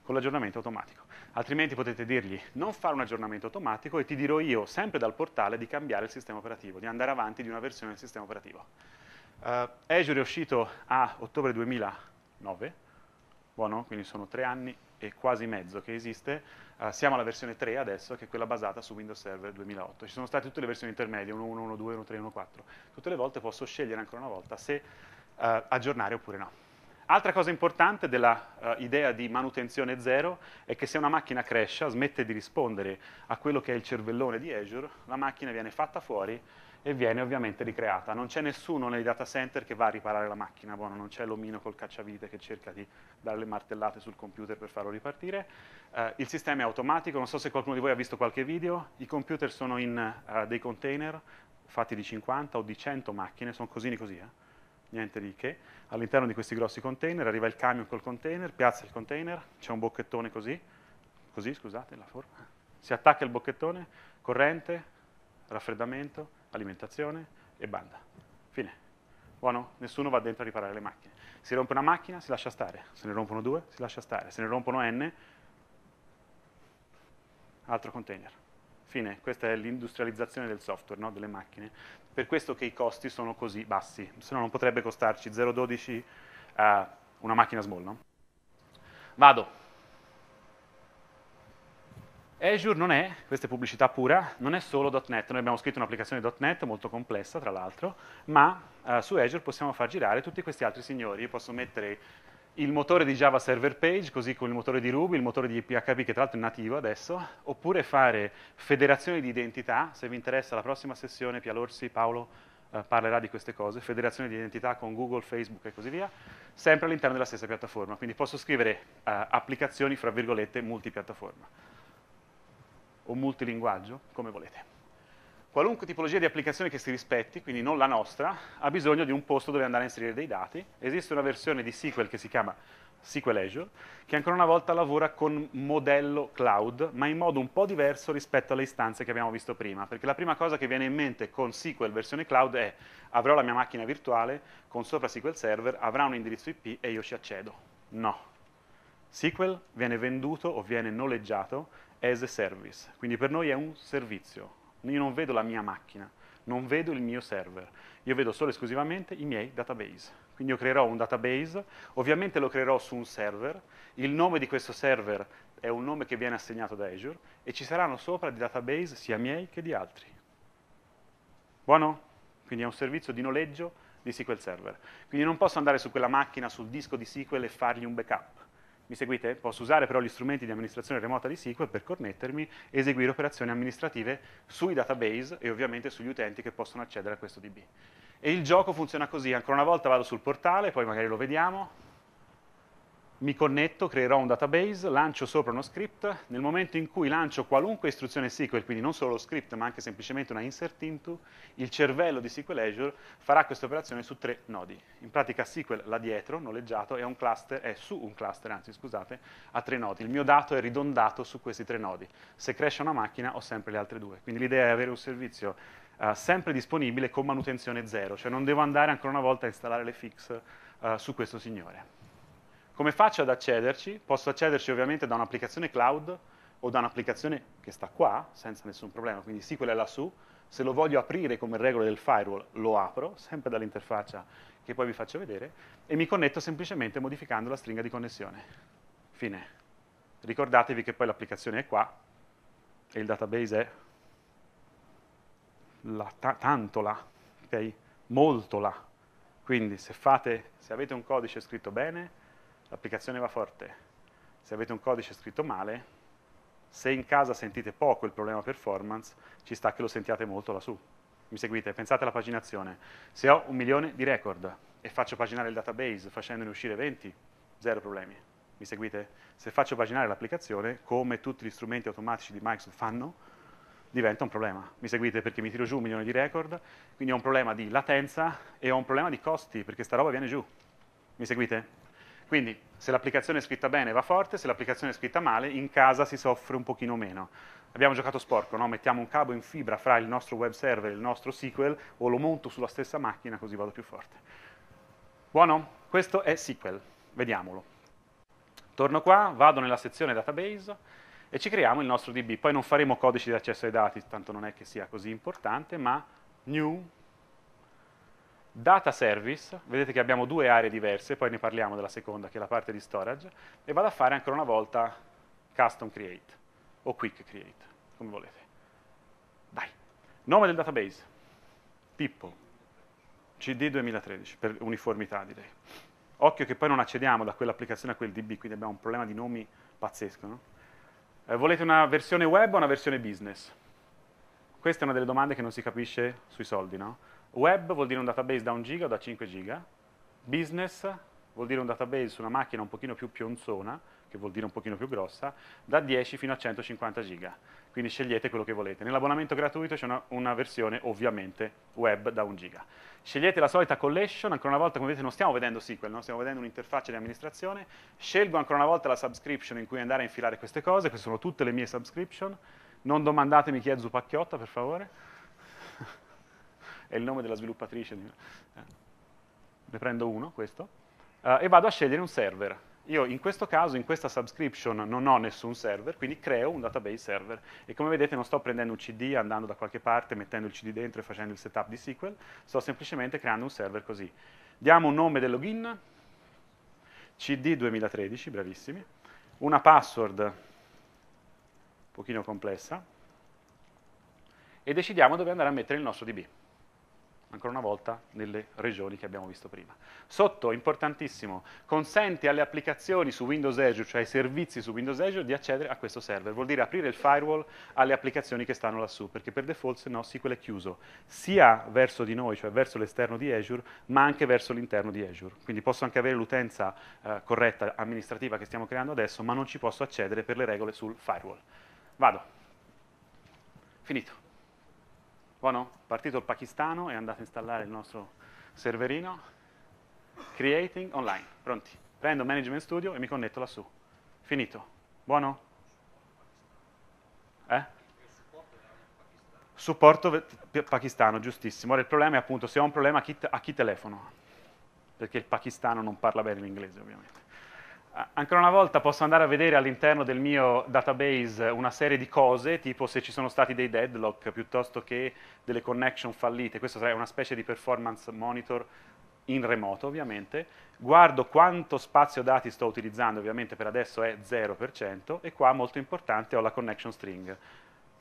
con l'aggiornamento automatico. Altrimenti potete dirgli non fare un aggiornamento automatico e ti dirò io, sempre dal portale, di cambiare il sistema operativo, di andare avanti di una versione del sistema operativo. Uh, eh, Azure è uscito a ottobre 2009, buono, quindi sono tre anni e quasi mezzo che esiste, uh, siamo alla versione 3 adesso, che è quella basata su Windows Server 2008. Ci sono state tutte le versioni intermedie, 1.1, 1.2, 1.3, 1.4. Tutte le volte posso scegliere ancora una volta se uh, aggiornare oppure no. Altra cosa importante dell'idea eh, uh, di manutenzione zero è che se una macchina cresce, smette di rispondere a quello che è il cervellone di Azure, la macchina viene fatta fuori e viene ovviamente ricreata. Non c'è nessuno nei data center che va a riparare la macchina, buono, non c'è l'omino col cacciavite che cerca di dare le martellate sul computer per farlo ripartire. Uh, il sistema è automatico, non so se qualcuno di voi ha visto qualche video, i computer sono in uh, dei container fatti di 50 o di 100 macchine, sono così così, eh? niente di che. All'interno di questi grossi container arriva il camion col container, piazza il container, c'è un bocchettone così, così scusate la forma, si attacca il bocchettone, corrente, raffreddamento, alimentazione e banda. Fine. Buono? Nessuno va dentro a riparare le macchine. Si rompe una macchina, si lascia stare. Se ne rompono due, si lascia stare. Se ne rompono n, altro container fine, questa è l'industrializzazione del software, no? delle macchine. Per questo che i costi sono così bassi, se no non potrebbe costarci 0,12 uh, una macchina small. No? Vado. Azure non è, questa è pubblicità pura, non è solo.NET, noi abbiamo scritto un'applicazione.NET molto complessa tra l'altro, ma eh, su Azure possiamo far girare tutti questi altri signori, io posso mettere il motore di Java Server Page, così come il motore di Ruby, il motore di PHP che tra l'altro è nativo adesso, oppure fare federazioni di identità, se vi interessa la prossima sessione Pialorsi, Paolo eh, parlerà di queste cose, federazioni di identità con Google, Facebook e così via, sempre all'interno della stessa piattaforma, quindi posso scrivere eh, applicazioni fra virgolette multipiattaforma o multilinguaggio, come volete. Qualunque tipologia di applicazione che si rispetti, quindi non la nostra, ha bisogno di un posto dove andare a inserire dei dati. Esiste una versione di SQL che si chiama SQL Azure, che ancora una volta lavora con modello cloud, ma in modo un po' diverso rispetto alle istanze che abbiamo visto prima, perché la prima cosa che viene in mente con SQL versione cloud è avrò la mia macchina virtuale con sopra SQL Server, avrà un indirizzo IP e io ci accedo. No. SQL viene venduto o viene noleggiato as a service, quindi per noi è un servizio, io non vedo la mia macchina, non vedo il mio server, io vedo solo e esclusivamente i miei database. Quindi io creerò un database, ovviamente lo creerò su un server, il nome di questo server è un nome che viene assegnato da Azure e ci saranno sopra dei database sia miei che di altri. Buono? Quindi è un servizio di noleggio di SQL Server. Quindi non posso andare su quella macchina, sul disco di SQL e fargli un backup mi seguite? Posso usare però gli strumenti di amministrazione remota di SQL per connettermi e eseguire operazioni amministrative sui database e ovviamente sugli utenti che possono accedere a questo DB. E il gioco funziona così, ancora una volta vado sul portale, poi magari lo vediamo, mi connetto, creerò un database, lancio sopra uno script, nel momento in cui lancio qualunque istruzione SQL, quindi non solo lo script ma anche semplicemente una insert into, il cervello di SQL Azure farà questa operazione su tre nodi. In pratica SQL là dietro, noleggiato, è, cluster, è su un cluster, anzi scusate, a tre nodi. Il mio dato è ridondato su questi tre nodi. Se cresce una macchina ho sempre le altre due. Quindi l'idea è avere un servizio uh, sempre disponibile con manutenzione zero, cioè non devo andare ancora una volta a installare le fix uh, su questo signore. Come faccio ad accederci? Posso accederci ovviamente da un'applicazione cloud o da un'applicazione che sta qua, senza nessun problema, quindi SQL è lassù, se lo voglio aprire come regola del firewall lo apro, sempre dall'interfaccia che poi vi faccio vedere, e mi connetto semplicemente modificando la stringa di connessione. Fine. Ricordatevi che poi l'applicazione è qua e il database è la ta tanto là, okay? molto là. Quindi se, fate, se avete un codice scritto bene, l'applicazione va forte. Se avete un codice scritto male, se in casa sentite poco il problema performance, ci sta che lo sentiate molto lassù. Mi seguite? Pensate alla paginazione. Se ho un milione di record e faccio paginare il database facendone uscire 20, zero problemi. Mi seguite? Se faccio paginare l'applicazione, come tutti gli strumenti automatici di Microsoft fanno, diventa un problema. Mi seguite perché mi tiro giù un milione di record, quindi ho un problema di latenza e ho un problema di costi perché sta roba viene giù. Mi seguite? Quindi se l'applicazione è scritta bene va forte, se l'applicazione è scritta male in casa si soffre un pochino meno. Abbiamo giocato sporco, no? mettiamo un cavo in fibra fra il nostro web server e il nostro SQL o lo monto sulla stessa macchina così vado più forte. Buono? Questo è SQL, vediamolo. Torno qua, vado nella sezione database e ci creiamo il nostro DB. Poi non faremo codici di accesso ai dati, tanto non è che sia così importante, ma new data service, vedete che abbiamo due aree diverse, poi ne parliamo della seconda che è la parte di storage, e vado a fare ancora una volta custom create o quick create, come volete. Dai, nome del database, Pippo, CD 2013, per uniformità direi. Occhio che poi non accediamo da quell'applicazione a quel DB, quindi abbiamo un problema di nomi pazzesco. No? Eh, volete una versione web o una versione business? Questa è una delle domande che non si capisce sui soldi, no? Web vuol dire un database da 1 giga o da 5 giga. Business vuol dire un database su una macchina un pochino più pionzona, che vuol dire un pochino più grossa, da 10 fino a 150 giga. Quindi scegliete quello che volete. Nell'abbonamento gratuito c'è una, una, versione ovviamente web da 1 giga. Scegliete la solita collection, ancora una volta come vedete non stiamo vedendo SQL, no? stiamo vedendo un'interfaccia di amministrazione. Scelgo ancora una volta la subscription in cui andare a infilare queste cose, queste sono tutte le mie subscription. Non domandatemi chi è Zupacchiotta per favore è il nome della sviluppatrice, di... eh. ne prendo uno, questo, eh, e vado a scegliere un server. Io in questo caso, in questa subscription, non ho nessun server, quindi creo un database server. E come vedete non sto prendendo un CD, andando da qualche parte, mettendo il CD dentro e facendo il setup di SQL, sto semplicemente creando un server così. Diamo un nome del login, CD 2013, bravissimi, una password un pochino complessa, e decidiamo dove andare a mettere il nostro DB ancora una volta, nelle regioni che abbiamo visto prima. Sotto, importantissimo, consente alle applicazioni su Windows Azure, cioè ai servizi su Windows Azure, di accedere a questo server. Vuol dire aprire il firewall alle applicazioni che stanno lassù, perché per default se no SQL è chiuso, sia verso di noi, cioè verso l'esterno di Azure, ma anche verso l'interno di Azure. Quindi posso anche avere l'utenza eh, corretta amministrativa che stiamo creando adesso, ma non ci posso accedere per le regole sul firewall. Vado. Finito o Partito il pakistano e andato a installare il nostro serverino, creating online, pronti. Prendo Management Studio e mi connetto lassù. Finito. Buono? Eh? Supporto pakistano, giustissimo. Ora il problema è appunto se ho un problema a chi, a chi telefono, perché il pakistano non parla bene l'inglese ovviamente ancora una volta posso andare a vedere all'interno del mio database una serie di cose, tipo se ci sono stati dei deadlock piuttosto che delle connection fallite, questo sarebbe una specie di performance monitor in remoto ovviamente, guardo quanto spazio dati sto utilizzando, ovviamente per adesso è 0%, e qua molto importante ho la connection string.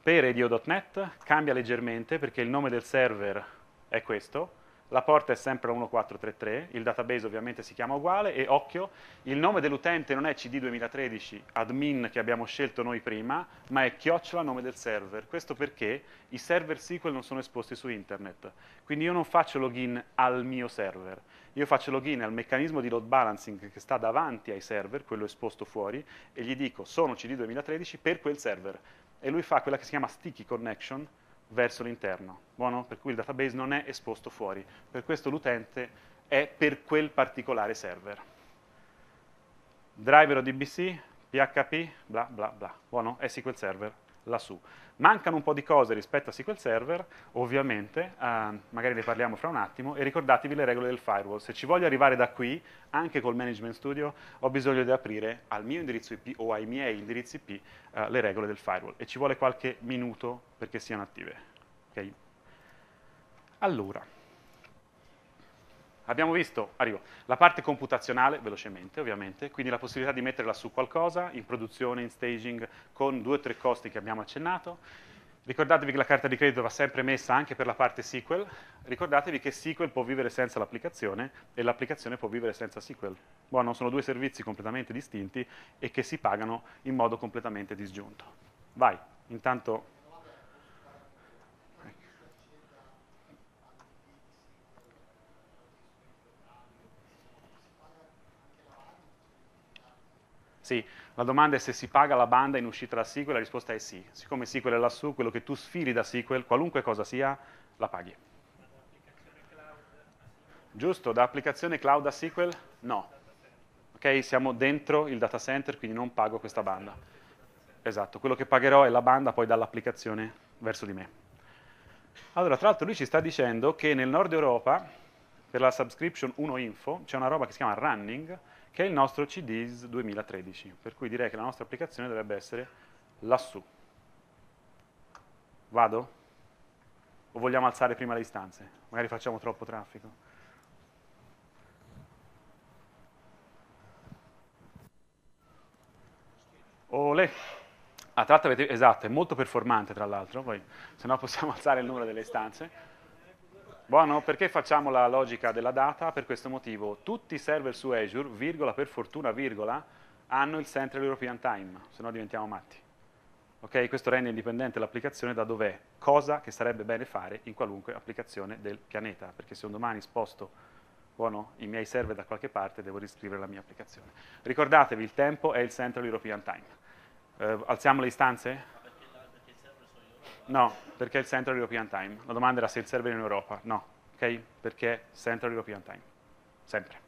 Per radio.net cambia leggermente perché il nome del server è questo, la porta è sempre 1433, il database ovviamente si chiama uguale e occhio, il nome dell'utente non è cd2013 admin che abbiamo scelto noi prima, ma è chiocciola nome del server. Questo perché i server SQL non sono esposti su internet, quindi io non faccio login al mio server, io faccio login al meccanismo di load balancing che sta davanti ai server, quello esposto fuori, e gli dico sono cd2013 per quel server e lui fa quella che si chiama sticky connection, verso l'interno, buono? Per cui il database non è esposto fuori, per questo l'utente è per quel particolare server. Driver ODBC, PHP, bla bla bla, buono? È SQL Server lassù. Mancano un po' di cose rispetto a SQL Server, ovviamente, eh, magari ne parliamo fra un attimo, e ricordatevi le regole del firewall. Se ci voglio arrivare da qui, anche col Management Studio, ho bisogno di aprire al mio indirizzo IP o ai miei indirizzi IP eh, le regole del firewall e ci vuole qualche minuto perché siano attive. Okay? Allora, Abbiamo visto arrivo, la parte computazionale, velocemente ovviamente, quindi la possibilità di metterla su qualcosa, in produzione, in staging, con due o tre costi che abbiamo accennato. Ricordatevi che la carta di credito va sempre messa anche per la parte SQL, ricordatevi che SQL può vivere senza l'applicazione e l'applicazione può vivere senza SQL. Buono, sono due servizi completamente distinti e che si pagano in modo completamente disgiunto. Vai, intanto Sì, la domanda è se si paga la banda in uscita da SQL, la risposta è sì. Siccome SQL è lassù, quello che tu sfili da SQL, qualunque cosa sia, la paghi. Giusto, da applicazione cloud a SQL? No. Ok, siamo dentro il data center, quindi non pago questa banda. Esatto, quello che pagherò è la banda poi dall'applicazione verso di me. Allora, tra l'altro lui ci sta dicendo che nel nord Europa, per la subscription 1 info, c'è una roba che si chiama running, che è il nostro CDIS 2013, per cui direi che la nostra applicazione dovrebbe essere lassù. Vado? O vogliamo alzare prima le istanze? Magari facciamo troppo traffico. Olè! Ah, tra l'altro avete... esatto, è molto performante tra l'altro, se no possiamo alzare il numero delle istanze. Buono, perché facciamo la logica della data? Per questo motivo tutti i server su Azure, virgola per fortuna virgola, hanno il Central European Time, se no diventiamo matti. Okay? Questo rende indipendente l'applicazione da dov'è, cosa che sarebbe bene fare in qualunque applicazione del pianeta, perché se un domani sposto buono, i miei server da qualche parte devo riscrivere la mia applicazione. Ricordatevi, il tempo è il Central European Time. Eh, alziamo le istanze? No, perché è il Central European Time. La domanda era se il server è in Europa. No, ok? Perché Central European Time. Sempre.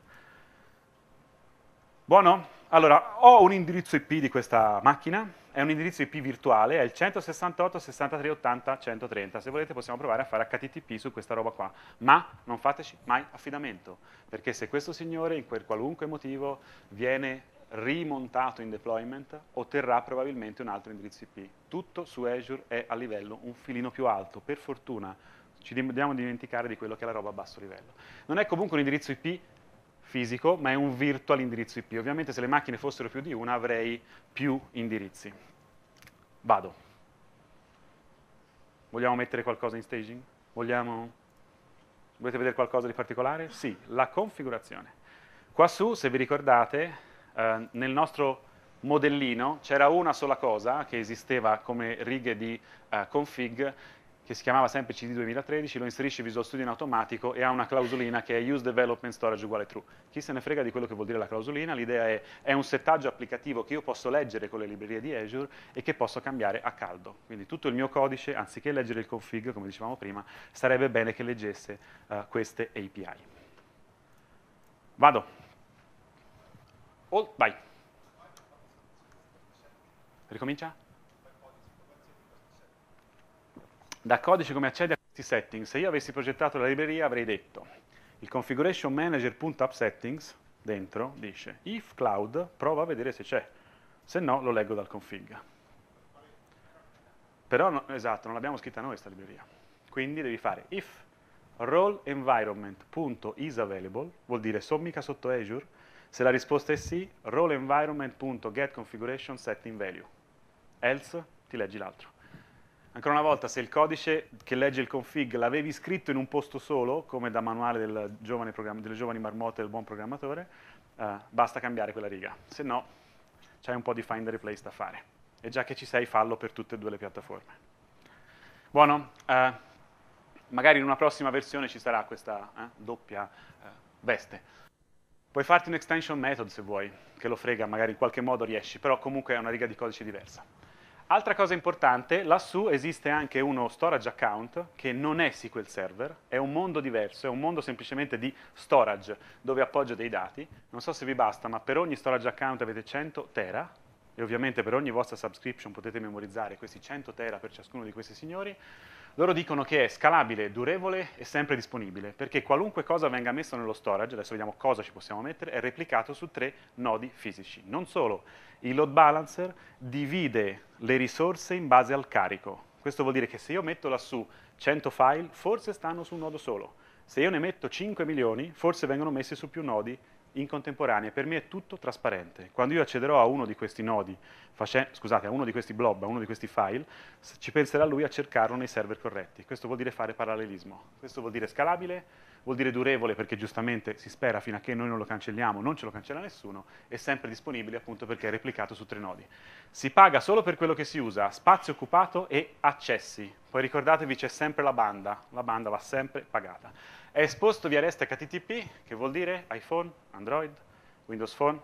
Buono? Allora, ho un indirizzo IP di questa macchina, è un indirizzo IP virtuale, è il 168 63 80 130. Se volete possiamo provare a fare HTTP su questa roba qua, ma non fateci mai affidamento, perché se questo signore, per qualunque motivo, viene rimontato in deployment, otterrà probabilmente un altro indirizzo IP. Tutto su Azure è a livello un filino più alto, per fortuna ci dobbiamo dimenticare di quello che è la roba a basso livello. Non è comunque un indirizzo IP fisico, ma è un virtual indirizzo IP. Ovviamente se le macchine fossero più di una avrei più indirizzi. Vado. Vogliamo mettere qualcosa in staging? Vogliamo... Volete vedere qualcosa di particolare? Sì, la configurazione. Qua su, se vi ricordate, eh, nel nostro modellino c'era una sola cosa che esisteva come righe di eh, config che si chiamava sempre CD 2013, lo inserisce Visual Studio in automatico e ha una clausolina che è Use Development Storage uguale true. Chi se ne frega di quello che vuol dire la clausolina, l'idea è, è un settaggio applicativo che io posso leggere con le librerie di Azure e che posso cambiare a caldo. Quindi tutto il mio codice, anziché leggere il config, come dicevamo prima, sarebbe bene che leggesse uh, queste API. Vado. All, vai. Ricomincia? Da codice come accedi a questi settings? Se io avessi progettato la libreria avrei detto il configuration manager.upsettings dentro dice if cloud prova a vedere se c'è, se no lo leggo dal config. Però, no, esatto, non l'abbiamo scritta noi questa libreria. Quindi devi fare if role environment.isAvailable, vuol dire sommica sotto Azure, se la risposta è sì, role environment.getConfigurationSettingValue. Else ti leggi l'altro. Ancora una volta, se il codice che legge il config l'avevi scritto in un posto solo, come da manuale del giovane delle giovani marmotte del buon programmatore, eh, basta cambiare quella riga. Se no, c'hai un po' di find and replace da fare. E già che ci sei, fallo per tutte e due le piattaforme. Buono, eh, magari in una prossima versione ci sarà questa eh, doppia eh, veste. Puoi farti un extension method se vuoi, che lo frega, magari in qualche modo riesci, però comunque è una riga di codice diversa. Altra cosa importante, lassù esiste anche uno storage account che non è SQL Server, è un mondo diverso, è un mondo semplicemente di storage dove appoggio dei dati. Non so se vi basta, ma per ogni storage account avete 100 tera e ovviamente per ogni vostra subscription potete memorizzare questi 100 tera per ciascuno di questi signori. Loro dicono che è scalabile, durevole e sempre disponibile, perché qualunque cosa venga messo nello storage, adesso vediamo cosa ci possiamo mettere, è replicato su tre nodi fisici. Non solo, il load balancer divide le risorse in base al carico. Questo vuol dire che se io metto lassù 100 file, forse stanno su un nodo solo. Se io ne metto 5 milioni, forse vengono messi su più nodi in contemporanea, per me è tutto trasparente. Quando io accederò a uno di questi nodi, scusate, a uno di questi blob, a uno di questi file, ci penserà lui a cercarlo nei server corretti. Questo vuol dire fare parallelismo, questo vuol dire scalabile, vuol dire durevole perché giustamente si spera fino a che noi non lo cancelliamo, non ce lo cancella nessuno, è sempre disponibile appunto perché è replicato su tre nodi. Si paga solo per quello che si usa, spazio occupato e accessi. Poi ricordatevi c'è sempre la banda, la banda va sempre pagata è esposto via REST HTTP, che vuol dire iPhone, Android, Windows Phone.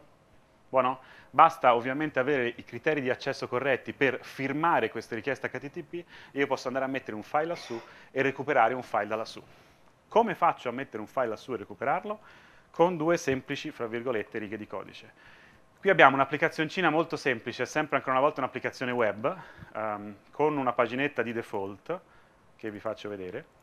Buono? Basta ovviamente avere i criteri di accesso corretti per firmare queste richieste HTTP e io posso andare a mettere un file lassù e recuperare un file da lassù. Come faccio a mettere un file lassù e recuperarlo? Con due semplici, fra virgolette, righe di codice. Qui abbiamo un'applicazioncina molto semplice, è sempre ancora una volta un'applicazione web, um, con una paginetta di default, che vi faccio vedere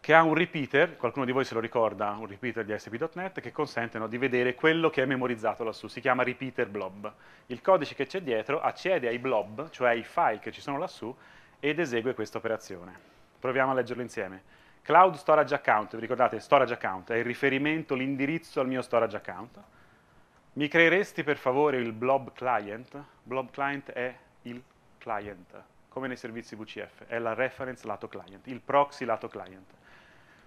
che ha un repeater, qualcuno di voi se lo ricorda, un repeater di ASP.NET, che consente no, di vedere quello che è memorizzato lassù, si chiama repeater blob. Il codice che c'è dietro accede ai blob, cioè ai file che ci sono lassù, ed esegue questa operazione. Proviamo a leggerlo insieme. Cloud Storage Account, vi ricordate, Storage Account è il riferimento, l'indirizzo al mio Storage Account. Mi creeresti per favore il blob client? Blob client è il client, come nei servizi VCF, è la reference lato client, il proxy lato client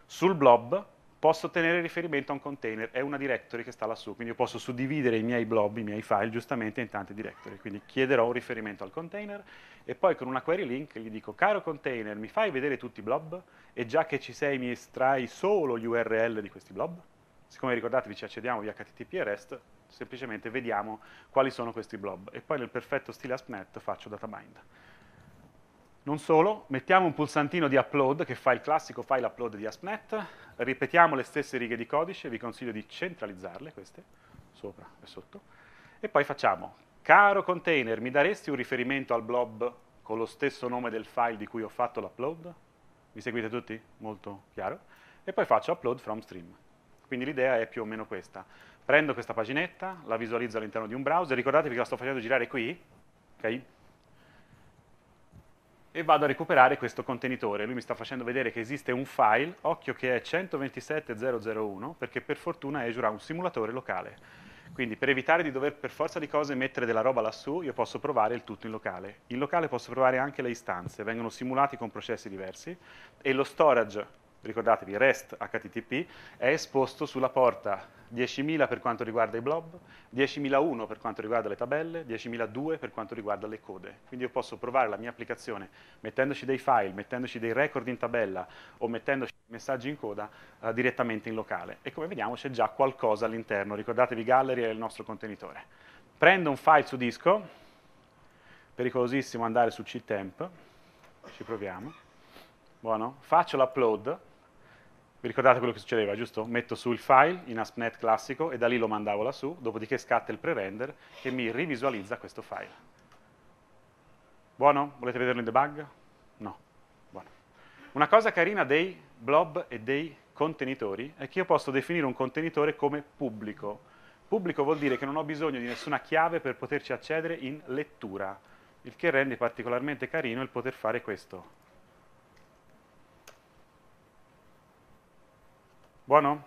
sul blob posso tenere riferimento a un container, è una directory che sta lassù, quindi io posso suddividere i miei blob, i miei file giustamente in tante directory, quindi chiederò un riferimento al container e poi con una query link gli dico caro container mi fai vedere tutti i blob e già che ci sei mi estrai solo gli URL di questi blob? Siccome ricordatevi ci accediamo via HTTP e REST, semplicemente vediamo quali sono questi blob e poi nel perfetto stile ASP.NET faccio data bind. Non solo, mettiamo un pulsantino di upload che fa il classico file upload di ASP.NET, ripetiamo le stesse righe di codice, vi consiglio di centralizzarle queste, sopra e sotto, e poi facciamo, caro container, mi daresti un riferimento al blob con lo stesso nome del file di cui ho fatto l'upload? Mi seguite tutti? Molto chiaro. E poi faccio upload from stream. Quindi l'idea è più o meno questa. Prendo questa paginetta, la visualizzo all'interno di un browser, ricordatevi che la sto facendo girare qui, ok? e vado a recuperare questo contenitore. Lui mi sta facendo vedere che esiste un file, occhio che è 127.001, perché per fortuna Azure ha un simulatore locale. Quindi per evitare di dover per forza di cose mettere della roba lassù, io posso provare il tutto in locale. In locale posso provare anche le istanze, vengono simulati con processi diversi e lo storage ricordatevi REST HTTP, è esposto sulla porta 10.000 per quanto riguarda i blob, 10.001 per quanto riguarda le tabelle, 10.002 per quanto riguarda le code. Quindi io posso provare la mia applicazione mettendoci dei file, mettendoci dei record in tabella o mettendoci messaggi in coda eh, direttamente in locale. E come vediamo c'è già qualcosa all'interno. Ricordatevi Gallery è il nostro contenitore. Prendo un file su disco, pericolosissimo andare su Ctemp, ci proviamo. Buono. Faccio l'upload vi ricordate quello che succedeva, giusto? Metto su il file in ASP.NET classico e da lì lo mandavo lassù, dopodiché scatta il pre-render che mi rivisualizza questo file. Buono? Volete vederlo in debug? No. Buono. Una cosa carina dei blob e dei contenitori è che io posso definire un contenitore come pubblico. Pubblico vuol dire che non ho bisogno di nessuna chiave per poterci accedere in lettura, il che rende particolarmente carino il poter fare questo. Buono?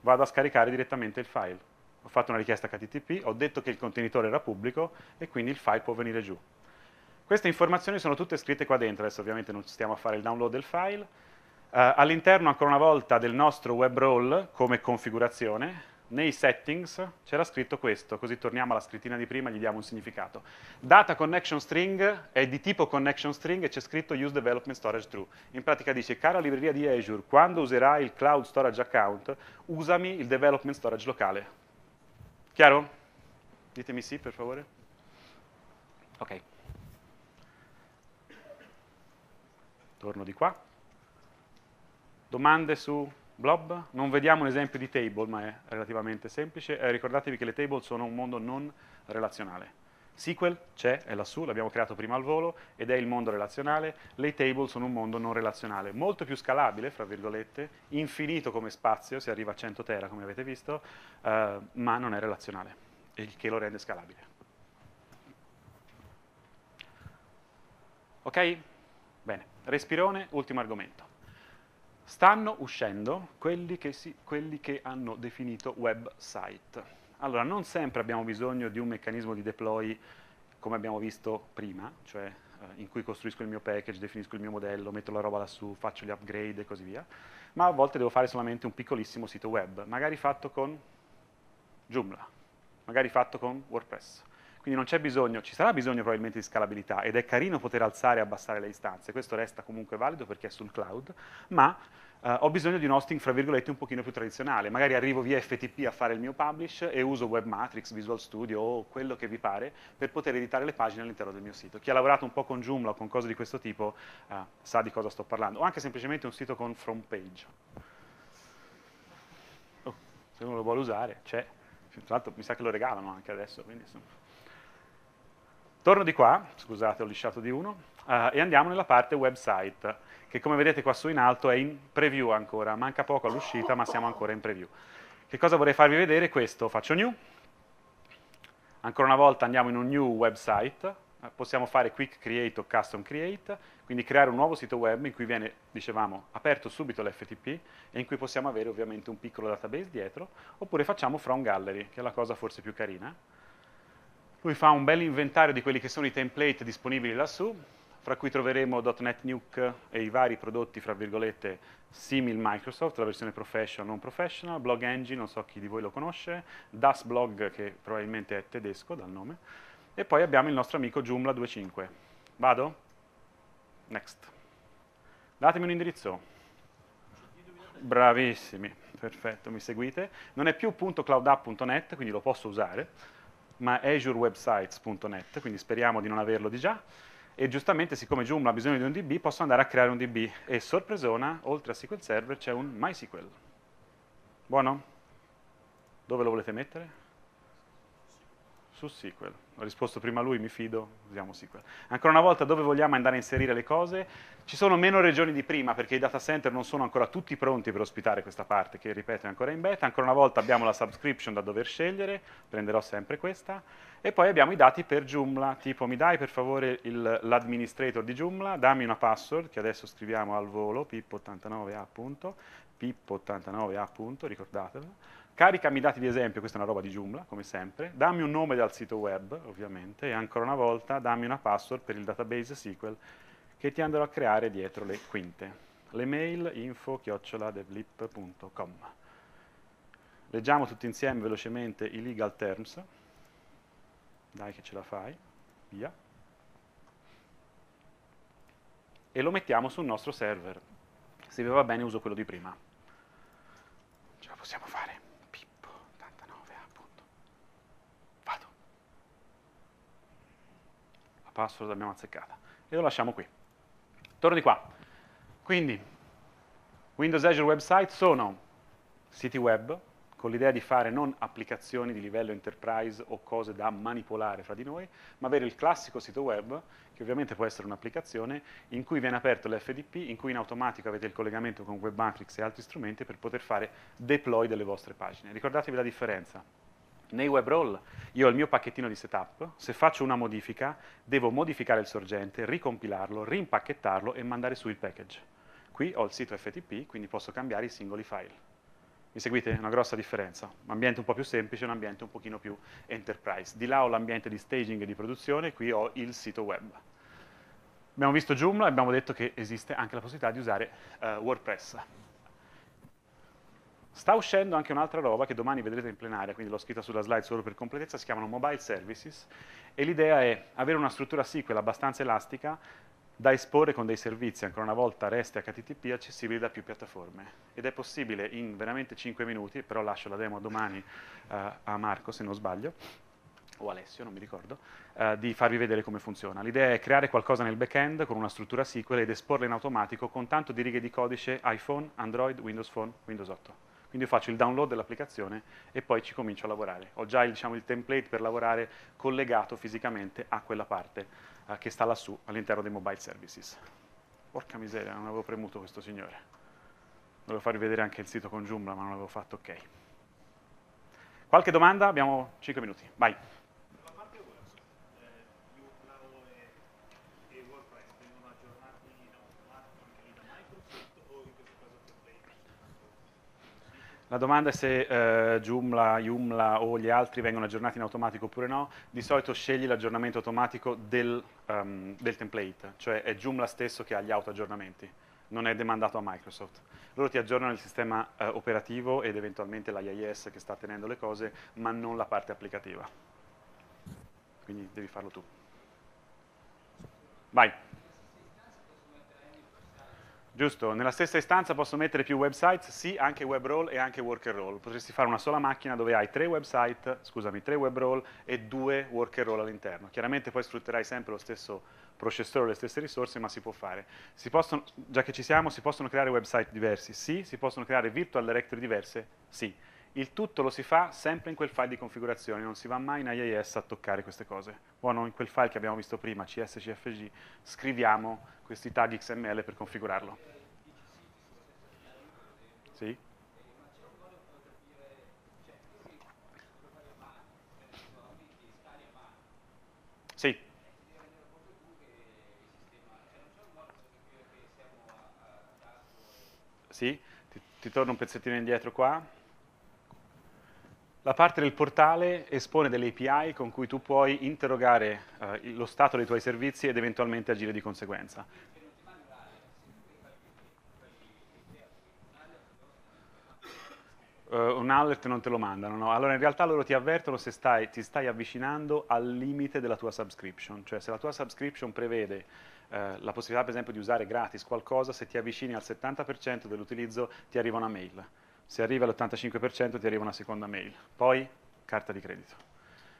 Vado a scaricare direttamente il file. Ho fatto una richiesta HTTP, ho detto che il contenitore era pubblico e quindi il file può venire giù. Queste informazioni sono tutte scritte qua dentro, adesso ovviamente non stiamo a fare il download del file. Uh, All'interno ancora una volta del nostro web role come configurazione nei settings c'era scritto questo, così torniamo alla scrittina di prima e gli diamo un significato. Data connection string è di tipo connection string e c'è scritto use development storage true. In pratica dice, cara libreria di Azure, quando userai il cloud storage account, usami il development storage locale. Chiaro? Ditemi sì, per favore. Ok. Torno di qua. Domande su blob, non vediamo un esempio di table, ma è relativamente semplice. Eh, ricordatevi che le table sono un mondo non relazionale. SQL c'è, è lassù, l'abbiamo creato prima al volo, ed è il mondo relazionale. Le table sono un mondo non relazionale, molto più scalabile, fra virgolette, infinito come spazio, si arriva a 100 tera, come avete visto, eh, ma non è relazionale, il che lo rende scalabile. Ok? Bene, respirone, ultimo argomento stanno uscendo quelli che, si, quelli che hanno definito website. Allora, non sempre abbiamo bisogno di un meccanismo di deploy come abbiamo visto prima, cioè eh, in cui costruisco il mio package, definisco il mio modello, metto la roba lassù, faccio gli upgrade e così via, ma a volte devo fare solamente un piccolissimo sito web, magari fatto con Joomla, magari fatto con WordPress quindi non c'è bisogno, ci sarà bisogno probabilmente di scalabilità ed è carino poter alzare e abbassare le istanze, questo resta comunque valido perché è sul cloud, ma Uh, ho bisogno di un hosting, fra virgolette, un pochino più tradizionale. Magari arrivo via FTP a fare il mio publish e uso Webmatrix, Visual Studio o quello che vi pare per poter editare le pagine all'interno del mio sito. Chi ha lavorato un po' con Joomla o con cose di questo tipo uh, sa di cosa sto parlando. O anche semplicemente un sito con front page. Oh, se uno lo vuole usare, c'è. Tra l'altro mi sa che lo regalano anche adesso, quindi insomma. Torno di qua, scusate ho lisciato di uno, eh, e andiamo nella parte website, che come vedete qua su in alto è in preview ancora, manca poco all'uscita ma siamo ancora in preview. Che cosa vorrei farvi vedere? Questo, faccio new, ancora una volta andiamo in un new website, eh, possiamo fare quick create o custom create, quindi creare un nuovo sito web in cui viene, dicevamo, aperto subito l'FTP e in cui possiamo avere ovviamente un piccolo database dietro, oppure facciamo from gallery, che è la cosa forse più carina, lui fa un bel inventario di quelli che sono i template disponibili lassù, fra cui troveremo .NET Nuke e i vari prodotti, fra virgolette, simil Microsoft, la versione professional, non professional, Blog Engine, non so chi di voi lo conosce, Das Blog, che probabilmente è tedesco dal nome, e poi abbiamo il nostro amico Joomla 2.5. Vado? Next. Datemi un indirizzo. Bravissimi, perfetto, mi seguite. Non è più .cloudapp.net, quindi lo posso usare, ma azurewebsites.net, quindi speriamo di non averlo di già. E giustamente, siccome Joomla ha bisogno di un DB, posso andare a creare un DB. E sorpresona, oltre a SQL Server c'è un MySQL. Buono? Dove lo volete mettere? su SQL. Ho risposto prima lui, mi fido, usiamo SQL. Ancora una volta, dove vogliamo andare a inserire le cose? Ci sono meno regioni di prima perché i data center non sono ancora tutti pronti per ospitare questa parte, che ripeto è ancora in beta. Ancora una volta abbiamo la subscription da dover scegliere, prenderò sempre questa. E poi abbiamo i dati per Joomla, tipo mi dai per favore l'administrator di Joomla, dammi una password, che adesso scriviamo al volo, pippo89a, pippo89a, ricordatevelo caricami i dati di esempio, questa è una roba di Joomla, come sempre, dammi un nome dal sito web, ovviamente, e ancora una volta dammi una password per il database SQL che ti andrò a creare dietro le quinte. L'email info chioccioladevlip.com Leggiamo tutti insieme velocemente i legal terms. Dai che ce la fai, via. E lo mettiamo sul nostro server. Se vi va bene uso quello di prima. Ce la possiamo fare. password l'abbiamo azzeccata. E lo lasciamo qui. Torno di qua. Quindi, Windows Azure Website sono siti web con l'idea di fare non applicazioni di livello enterprise o cose da manipolare fra di noi, ma avere il classico sito web, che ovviamente può essere un'applicazione, in cui viene aperto l'FDP, in cui in automatico avete il collegamento con WebMatrix e altri strumenti per poter fare deploy delle vostre pagine. Ricordatevi la differenza nei web roll io ho il mio pacchettino di setup, se faccio una modifica devo modificare il sorgente, ricompilarlo, rimpacchettarlo e mandare su il package. Qui ho il sito FTP, quindi posso cambiare i singoli file. Mi seguite? Una grossa differenza. Un ambiente un po' più semplice, un ambiente un pochino più enterprise. Di là ho l'ambiente di staging e di produzione, qui ho il sito web. Abbiamo visto Joomla e abbiamo detto che esiste anche la possibilità di usare uh, WordPress. Sta uscendo anche un'altra roba che domani vedrete in plenaria, quindi l'ho scritta sulla slide solo per completezza, si chiamano Mobile Services e l'idea è avere una struttura SQL abbastanza elastica da esporre con dei servizi, ancora una volta REST e HTTP, accessibili da più piattaforme. Ed è possibile in veramente 5 minuti, però lascio la demo domani uh, a Marco se non sbaglio, o Alessio, non mi ricordo, eh, di farvi vedere come funziona. L'idea è creare qualcosa nel back-end con una struttura SQL ed esporla in automatico con tanto di righe di codice iPhone, Android, Windows Phone, Windows 8. Quindi io faccio il download dell'applicazione e poi ci comincio a lavorare. Ho già il, diciamo, il template per lavorare collegato fisicamente a quella parte eh, che sta lassù all'interno dei mobile services. Porca miseria, non avevo premuto questo signore. Volevo farvi vedere anche il sito con Joomla, ma non l'avevo fatto, ok. Qualche domanda? Abbiamo 5 minuti. Vai. La domanda è se eh, Joomla, Joomla o gli altri vengono aggiornati in automatico oppure no. Di solito scegli l'aggiornamento automatico del, um, del template, cioè è Joomla stesso che ha gli auto-aggiornamenti, non è demandato a Microsoft. Loro ti aggiornano il sistema eh, operativo ed eventualmente l'IIS che sta tenendo le cose, ma non la parte applicativa. Quindi devi farlo tu. Vai. Giusto, nella stessa istanza posso mettere più website? Sì, anche web role e anche worker role. Potresti fare una sola macchina dove hai tre website, scusami, tre web role e due worker role all'interno. Chiaramente poi sfrutterai sempre lo stesso processore, le stesse risorse, ma si può fare. Si possono, già che ci siamo, si possono creare website diversi? Sì. Si possono creare virtual directory diverse? Sì. Il tutto lo si fa sempre in quel file di configurazione, non si va mai in IIS a toccare queste cose. Buono, in quel file che abbiamo visto prima, cscfg, scriviamo questi tag XML per configurarlo. Sì? Sì. Sì, ti, ti torno un pezzettino indietro qua. La parte del portale espone delle API con cui tu puoi interrogare eh, lo stato dei tuoi servizi ed eventualmente agire di conseguenza. Uh, un alert non te lo mandano, no? Allora in realtà loro ti avvertono se stai, ti stai avvicinando al limite della tua subscription, cioè se la tua subscription prevede eh, la possibilità per esempio di usare gratis qualcosa, se ti avvicini al 70% dell'utilizzo ti arriva una mail. Se arrivi all'85% ti arriva una seconda mail, poi carta di credito.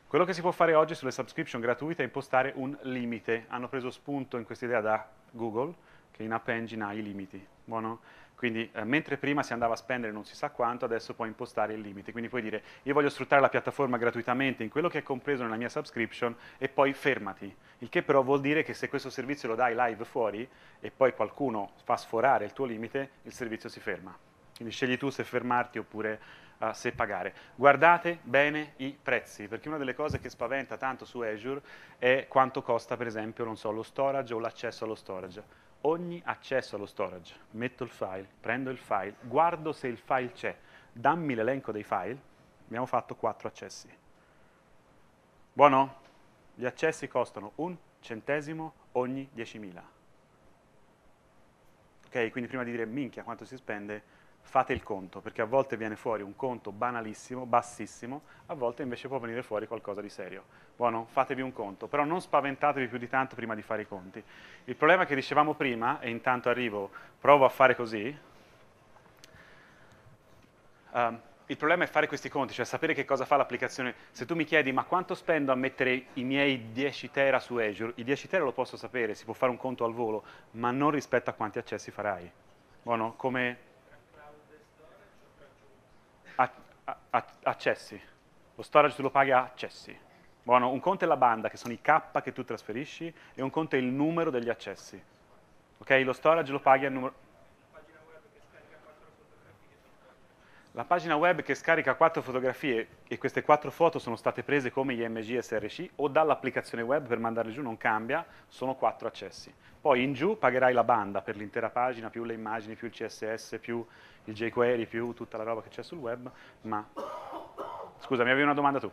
Quello che si può fare oggi sulle subscription gratuite è impostare un limite. Hanno preso spunto in questa idea da Google, che in App Engine ha i limiti. Buono? Quindi eh, mentre prima si andava a spendere non si sa quanto, adesso puoi impostare il limite. Quindi puoi dire io voglio sfruttare la piattaforma gratuitamente in quello che è compreso nella mia subscription e poi fermati. Il che però vuol dire che se questo servizio lo dai live fuori e poi qualcuno fa sforare il tuo limite, il servizio si ferma. Quindi scegli tu se fermarti oppure uh, se pagare. Guardate bene i prezzi, perché una delle cose che spaventa tanto su Azure è quanto costa, per esempio, so, lo storage o l'accesso allo storage. Ogni accesso allo storage, metto il file, prendo il file, guardo se il file c'è, dammi l'elenco dei file, abbiamo fatto quattro accessi. Buono? Gli accessi costano un centesimo ogni 10.000. Ok, quindi prima di dire minchia quanto si spende, fate il conto, perché a volte viene fuori un conto banalissimo, bassissimo, a volte invece può venire fuori qualcosa di serio. Buono, fatevi un conto, però non spaventatevi più di tanto prima di fare i conti. Il problema che dicevamo prima, e intanto arrivo, provo a fare così, um, il problema è fare questi conti, cioè sapere che cosa fa l'applicazione. Se tu mi chiedi ma quanto spendo a mettere i miei 10 tera su Azure, i 10 tera lo posso sapere, si può fare un conto al volo, ma non rispetto a quanti accessi farai. Buono, come accessi, lo storage tu lo paghi a accessi. Buono, un conto è la banda, che sono i K che tu trasferisci, e un conto è il numero degli accessi. Ok, lo storage lo paghi al numero... la pagina web che scarica quattro fotografie e queste quattro foto sono state prese come IMG SRC o dall'applicazione web per mandarle giù non cambia, sono quattro accessi. Poi in giù pagherai la banda per l'intera pagina, più le immagini, più il CSS, più il jQuery, più tutta la roba che c'è sul web, ma... Scusa, mi avevi una domanda tu?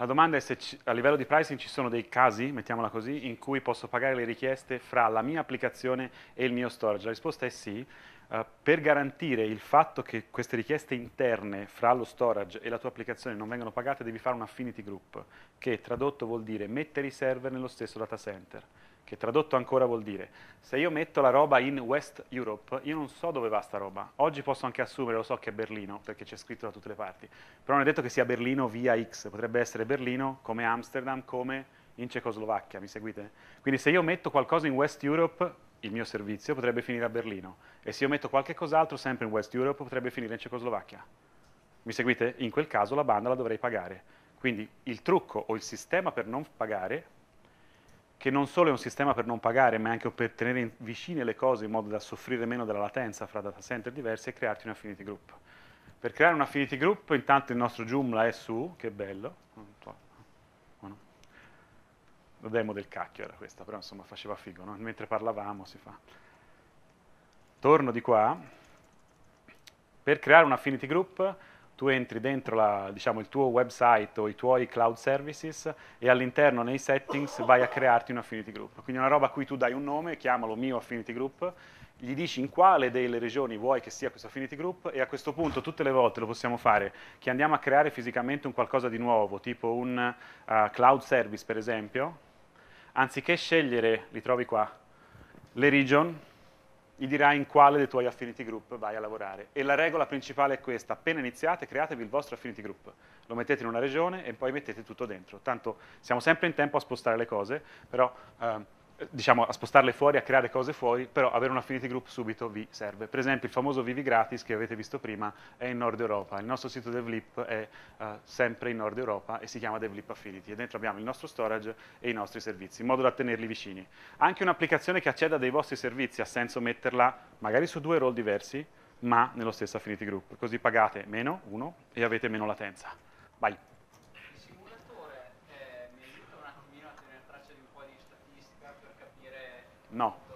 La domanda è se a livello di pricing ci sono dei casi, mettiamola così, in cui posso pagare le richieste fra la mia applicazione e il mio storage. La risposta è sì, eh, per garantire il fatto che queste richieste interne fra lo storage e la tua applicazione non vengano pagate, devi fare un affinity group, che tradotto vuol dire mettere i server nello stesso data center, che tradotto ancora vuol dire se io metto la roba in West Europe, io non so dove va sta roba. Oggi posso anche assumere, lo so che è Berlino, perché c'è scritto da tutte le parti, però non è detto che sia Berlino via X, potrebbe essere Berlino come Amsterdam, come in Cecoslovacchia, mi seguite? Quindi se io metto qualcosa in West Europe, il mio servizio potrebbe finire a Berlino e se io metto qualche cos'altro sempre in West Europe potrebbe finire in Cecoslovacchia. Mi seguite? In quel caso la banda la dovrei pagare. Quindi il trucco o il sistema per non pagare, che non solo è un sistema per non pagare, ma anche per tenere vicine le cose in modo da soffrire meno della latenza fra data center diversi, è crearti un affinity group. Per creare un affinity group, intanto il nostro Joomla è su, che bello, la demo del cacchio era questa, però insomma faceva figo, no? mentre parlavamo si fa. Torno di qua. Per creare un affinity group tu entri dentro la, diciamo, il tuo website o i tuoi cloud services e all'interno nei settings vai a crearti un affinity group. Quindi una roba a cui tu dai un nome, chiamalo mio affinity group, gli dici in quale delle regioni vuoi che sia questo affinity group e a questo punto tutte le volte lo possiamo fare che andiamo a creare fisicamente un qualcosa di nuovo, tipo un uh, cloud service per esempio, anziché scegliere, li trovi qua, le region, gli dirai in quale dei tuoi affinity group vai a lavorare. E la regola principale è questa, appena iniziate createvi il vostro affinity group, lo mettete in una regione e poi mettete tutto dentro. Tanto siamo sempre in tempo a spostare le cose, però... Eh, diciamo, a spostarle fuori, a creare cose fuori, però avere un affinity group subito vi serve. Per esempio il famoso Vivi Gratis che avete visto prima è in Nord Europa, il nostro sito DevLip è uh, sempre in Nord Europa e si chiama DevLip Affinity e dentro abbiamo il nostro storage e i nostri servizi, in modo da tenerli vicini. Anche un'applicazione che acceda a dei vostri servizi ha senso metterla magari su due role diversi, ma nello stesso affinity group, così pagate meno uno e avete meno latenza. Bye. No.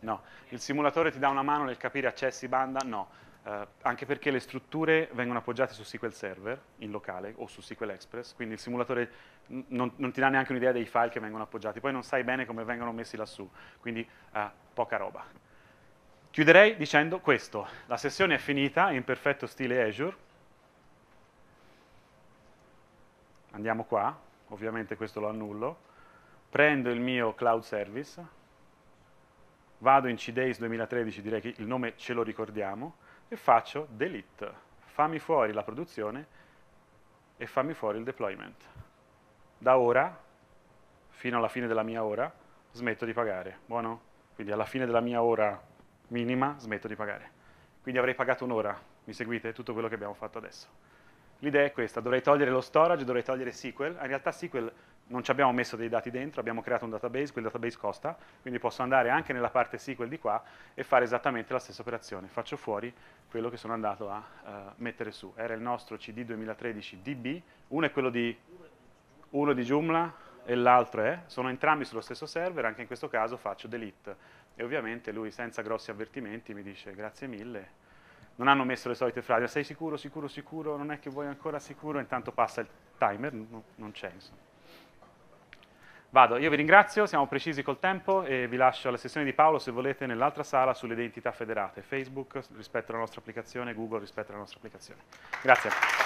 No, il simulatore ti dà una mano nel capire accessi banda? No, eh, anche perché le strutture vengono appoggiate su SQL Server in locale o su SQL Express, quindi il simulatore non, non, ti dà neanche un'idea dei file che vengono appoggiati, poi non sai bene come vengono messi lassù, quindi eh, poca roba. Chiuderei dicendo questo, la sessione è finita in perfetto stile Azure, andiamo qua, ovviamente questo lo annullo, prendo il mio cloud service, vado in CDAIS 2013, direi che il nome ce lo ricordiamo, e faccio delete, fammi fuori la produzione e fammi fuori il deployment. Da ora, fino alla fine della mia ora, smetto di pagare, buono? Quindi alla fine della mia ora minima smetto di pagare. Quindi avrei pagato un'ora, mi seguite? Tutto quello che abbiamo fatto adesso. L'idea è questa, dovrei togliere lo storage, dovrei togliere SQL, in realtà SQL non ci abbiamo messo dei dati dentro, abbiamo creato un database, quel database costa, quindi posso andare anche nella parte SQL di qua e fare esattamente la stessa operazione, faccio fuori quello che sono andato a uh, mettere su. Era il nostro CD 2013 DB, uno è quello di, uno di Joomla e l'altro è, sono entrambi sullo stesso server, anche in questo caso faccio delete e ovviamente lui senza grossi avvertimenti mi dice grazie mille, non hanno messo le solite frasi, sei sicuro, sicuro, sicuro, non è che vuoi ancora sicuro, intanto passa il timer, no, non c'è insomma. Vado, io vi ringrazio, siamo precisi col tempo e vi lascio alla sessione di Paolo se volete nell'altra sala sulle identità federate, Facebook rispetto alla nostra applicazione, Google rispetto alla nostra applicazione. Grazie.